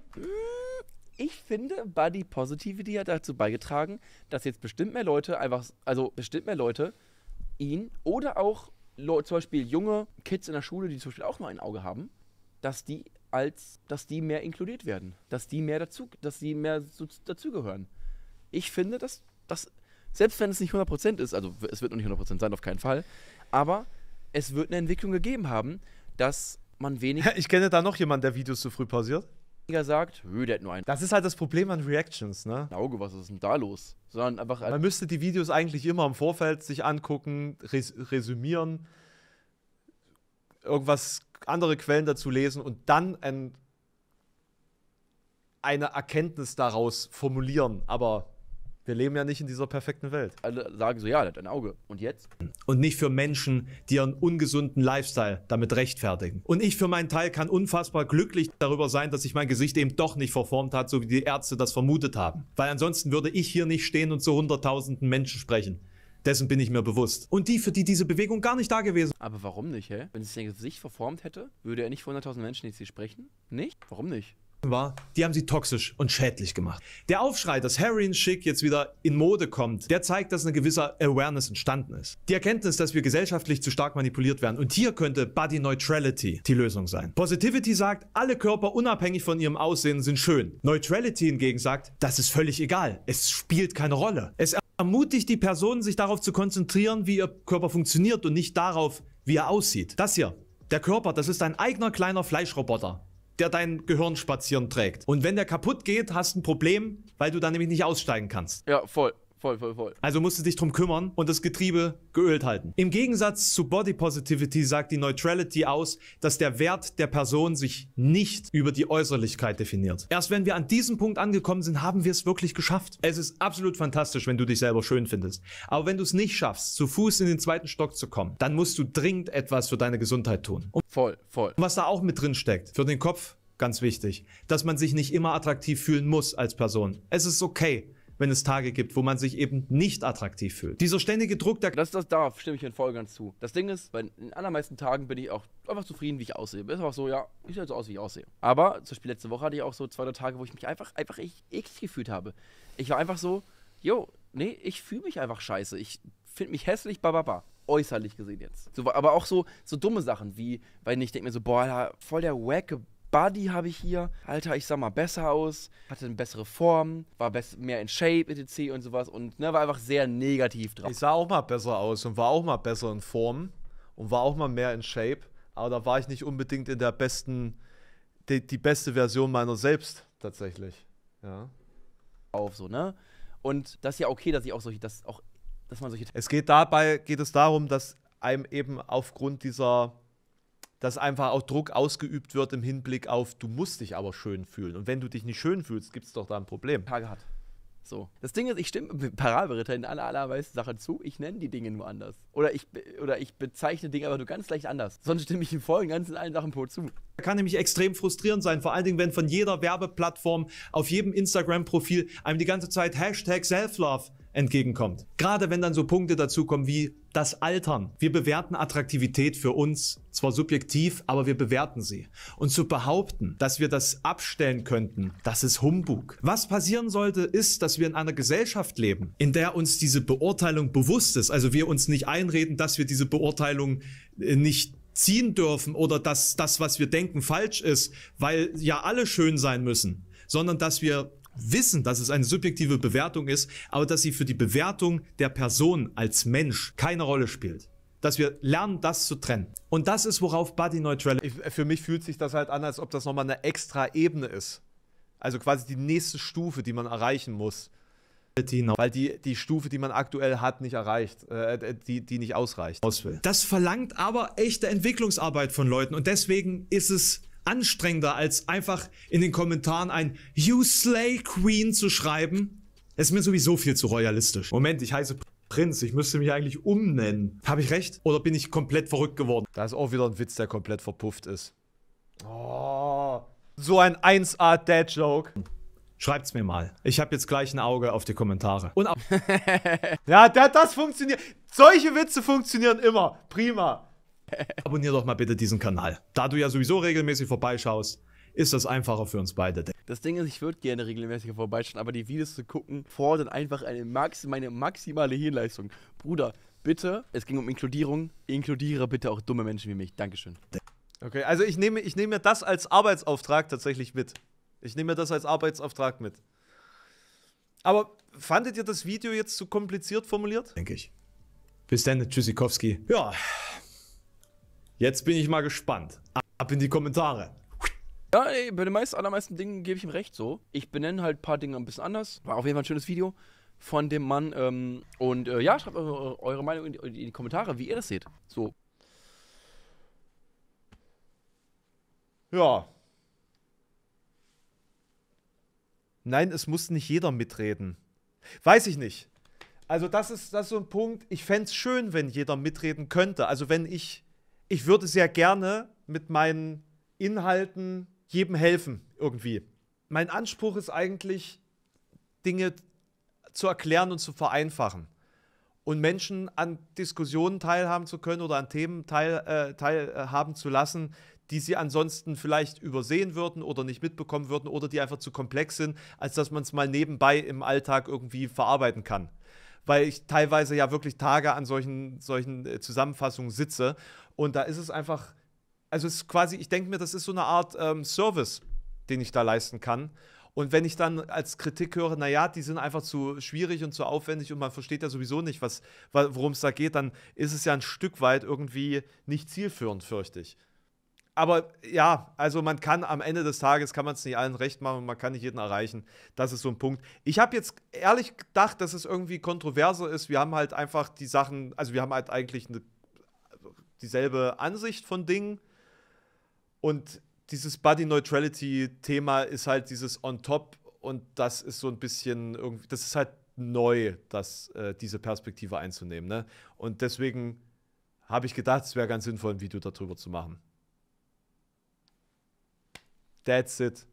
ich finde, Body Positivity hat dazu beigetragen, dass jetzt bestimmt mehr Leute einfach, also bestimmt mehr Leute ihn oder auch Le zum Beispiel junge Kids in der Schule, die zum Beispiel auch nur ein Auge haben, dass die als, dass die mehr inkludiert werden, dass die mehr dazu, dass die mehr so, dazugehören. Ich finde, dass, dass selbst wenn es nicht 100% ist, also es wird noch nicht 100% sein, auf keinen Fall, aber es wird eine Entwicklung gegeben haben, dass man weniger... Ich kenne da noch jemanden, der Videos zu früh pausiert. ...weniger sagt, der hat nur einen... Das ist halt das Problem an Reactions, ne? Auge, was ist denn da los? Sondern einfach... Man halt müsste die Videos eigentlich immer im Vorfeld sich angucken, res resümieren, irgendwas andere Quellen dazu lesen und dann ein, eine Erkenntnis daraus formulieren. Aber wir leben ja nicht in dieser perfekten Welt. Alle sagen so, ja, der hat ein Auge. Und jetzt? Und nicht für Menschen, die ihren ungesunden Lifestyle damit rechtfertigen. Und ich für meinen Teil kann unfassbar glücklich darüber sein, dass sich mein Gesicht eben doch nicht verformt hat, so wie die Ärzte das vermutet haben. Weil ansonsten würde ich hier nicht stehen und zu hunderttausenden Menschen sprechen. Dessen bin ich mir bewusst. Und die, für die diese Bewegung gar nicht da gewesen. Aber warum nicht, hä? Wenn es sein Gesicht verformt hätte, würde er nicht vor 100.000 Menschen jetzt hier sprechen? Nicht? Warum nicht? war, die haben sie toxisch und schädlich gemacht. Der Aufschrei, dass Harry und Schick jetzt wieder in Mode kommt, der zeigt, dass eine gewisse Awareness entstanden ist. Die Erkenntnis, dass wir gesellschaftlich zu stark manipuliert werden. Und hier könnte Body Neutrality die Lösung sein. Positivity sagt, alle Körper unabhängig von ihrem Aussehen sind schön. Neutrality hingegen sagt, das ist völlig egal. Es spielt keine Rolle. Es ermutigt die Personen, sich darauf zu konzentrieren, wie ihr Körper funktioniert und nicht darauf, wie er aussieht. Das hier, der Körper, das ist ein eigener kleiner Fleischroboter der dein Gehirn spazieren trägt. Und wenn der kaputt geht, hast du ein Problem, weil du dann nämlich nicht aussteigen kannst. Ja, voll. Voll, voll, voll. Also musst du dich drum kümmern und das Getriebe geölt halten. Im Gegensatz zu Body Positivity sagt die Neutrality aus, dass der Wert der Person sich nicht über die Äußerlichkeit definiert. Erst wenn wir an diesem Punkt angekommen sind, haben wir es wirklich geschafft. Es ist absolut fantastisch, wenn du dich selber schön findest. Aber wenn du es nicht schaffst, zu Fuß in den zweiten Stock zu kommen, dann musst du dringend etwas für deine Gesundheit tun. Und voll, voll. Was da auch mit drin steckt, für den Kopf ganz wichtig, dass man sich nicht immer attraktiv fühlen muss als Person. Es ist okay, wenn es Tage gibt, wo man sich eben nicht attraktiv fühlt. Dieser ständige Druck der... Das, das, da stimme ich in voll ganz zu. Das Ding ist, bei den allermeisten Tagen bin ich auch einfach zufrieden, wie ich aussehe. Ist einfach so, ja, ich sehe so aus, wie ich aussehe. Aber zum Beispiel letzte Woche hatte ich auch so zwei, drei Tage, wo ich mich einfach, einfach eklig gefühlt habe. Ich war einfach so, yo, nee, ich fühle mich einfach scheiße. Ich finde mich hässlich, ba ba ba. Äußerlich gesehen jetzt. So, aber auch so, so dumme Sachen wie, weil ich denke mir so, boah, voll der wacke Body habe ich hier. Alter, ich sah mal besser aus, hatte eine bessere Form, war mehr in Shape, etc. und sowas und ne, war einfach sehr negativ drauf. Ich sah auch mal besser aus und war auch mal besser in Form und war auch mal mehr in Shape, aber da war ich nicht unbedingt in der besten, die, die beste Version meiner selbst tatsächlich. Ja. Auf so, ne? Und das ist ja okay, dass ich auch solche, dass auch, dass man solche. Es geht dabei, geht es darum, dass einem eben aufgrund dieser dass einfach auch Druck ausgeübt wird im Hinblick auf, du musst dich aber schön fühlen. Und wenn du dich nicht schön fühlst, gibt es doch da ein Problem. Tage hat. So. Das Ding ist, ich stimme mit Parabelritter in aller allermeisten Sachen zu, ich nenne die Dinge nur anders. Oder ich, oder ich bezeichne Dinge aber nur ganz leicht anders. Sonst stimme ich im Folgen ganz in allen Sachen pro zu. Kann nämlich extrem frustrierend sein, vor allen Dingen, wenn von jeder Werbeplattform auf jedem Instagram-Profil einem die ganze Zeit Hashtag Selflove entgegenkommt. Gerade wenn dann so Punkte dazukommen wie das Altern. Wir bewerten Attraktivität für uns zwar subjektiv, aber wir bewerten sie. Und zu behaupten, dass wir das abstellen könnten, das ist Humbug. Was passieren sollte, ist, dass wir in einer Gesellschaft leben, in der uns diese Beurteilung bewusst ist. Also wir uns nicht einreden, dass wir diese Beurteilung äh, nicht ziehen dürfen oder dass das, was wir denken, falsch ist, weil ja alle schön sein müssen, sondern dass wir wissen, dass es eine subjektive Bewertung ist, aber dass sie für die Bewertung der Person als Mensch keine Rolle spielt. Dass wir lernen, das zu trennen. Und das ist, worauf Body Neutrality. Äh, für mich fühlt sich das halt an, als ob das nochmal eine extra Ebene ist. Also quasi die nächste Stufe, die man erreichen muss. Genau. Weil die, die Stufe, die man aktuell hat, nicht erreicht, äh, äh, äh die, die nicht ausreicht. Das verlangt aber echte Entwicklungsarbeit von Leuten und deswegen ist es anstrengender, als einfach in den Kommentaren ein You Slay Queen zu schreiben. Das ist mir sowieso viel zu royalistisch. Moment, ich heiße Prinz. Ich müsste mich eigentlich umnennen. Habe ich recht? Oder bin ich komplett verrückt geworden? Da ist auch wieder ein Witz, der komplett verpufft ist. Oh, so ein 1A Dead Joke. Schreibt's mir mal. Ich habe jetzt gleich ein Auge auf die Kommentare. Und ja, das funktioniert. Solche Witze funktionieren immer. Prima. Abonnier doch mal bitte diesen Kanal. Da du ja sowieso regelmäßig vorbeischaust, ist das einfacher für uns beide. Das Ding ist, ich würde gerne regelmäßig vorbeischauen, aber die Videos zu gucken fordern einfach eine Max meine maximale Hirnleistung. Bruder, bitte, es ging um Inkludierung, inkludiere bitte auch dumme Menschen wie mich. Dankeschön. Okay, also ich nehme, ich nehme mir das als Arbeitsauftrag tatsächlich mit. Ich nehme mir das als Arbeitsauftrag mit. Aber fandet ihr das Video jetzt zu kompliziert formuliert? Denke ich. Bis dann, Tschüssikowski. Ja. Jetzt bin ich mal gespannt. Ab in die Kommentare. Ja, ey, bei den meisten, allermeisten Dingen gebe ich ihm recht so. Ich benenne halt ein paar Dinge ein bisschen anders. War auf jeden Fall ein schönes Video von dem Mann. Ähm, und äh, ja, schreibt eure, eure Meinung in die, in die, Kommentare, wie ihr das seht. So. Ja. Nein, es muss nicht jeder mitreden. Weiß ich nicht. Also, das ist, das ist so ein Punkt. Ich fände es schön, wenn jeder mitreden könnte. Also, wenn ich ich würde sehr gerne mit meinen Inhalten jedem helfen, irgendwie. Mein Anspruch ist eigentlich, Dinge zu erklären und zu vereinfachen und Menschen an Diskussionen teilhaben zu können oder an Themen teil, äh, teilhaben zu lassen, die sie ansonsten vielleicht übersehen würden oder nicht mitbekommen würden oder die einfach zu komplex sind, als dass man es mal nebenbei im Alltag irgendwie verarbeiten kann. Weil ich teilweise ja wirklich Tage an solchen, solchen äh, Zusammenfassungen sitze und da ist es einfach, also es ist quasi, ich denke mir, das ist so eine Art ähm, Service, den ich da leisten kann. Und wenn ich dann als Kritik höre, naja, die sind einfach zu schwierig und zu aufwendig und man versteht ja sowieso nicht, was, worum es da geht, dann ist es ja ein Stück weit irgendwie nicht zielführend, fürchte ich. Aber ja, also man kann am Ende des Tages, kann man es nicht allen recht machen, man kann nicht jeden erreichen. Das ist so ein Punkt. Ich habe jetzt ehrlich gedacht, dass es irgendwie kontroverser ist. Wir haben halt einfach die Sachen, also wir haben halt eigentlich eine dieselbe Ansicht von Dingen. Und dieses Body Neutrality-Thema ist halt dieses on top und das ist so ein bisschen irgendwie, das ist halt neu, das, äh, diese Perspektive einzunehmen. Ne? Und deswegen habe ich gedacht, es wäre ganz sinnvoll, ein Video darüber zu machen. That's it.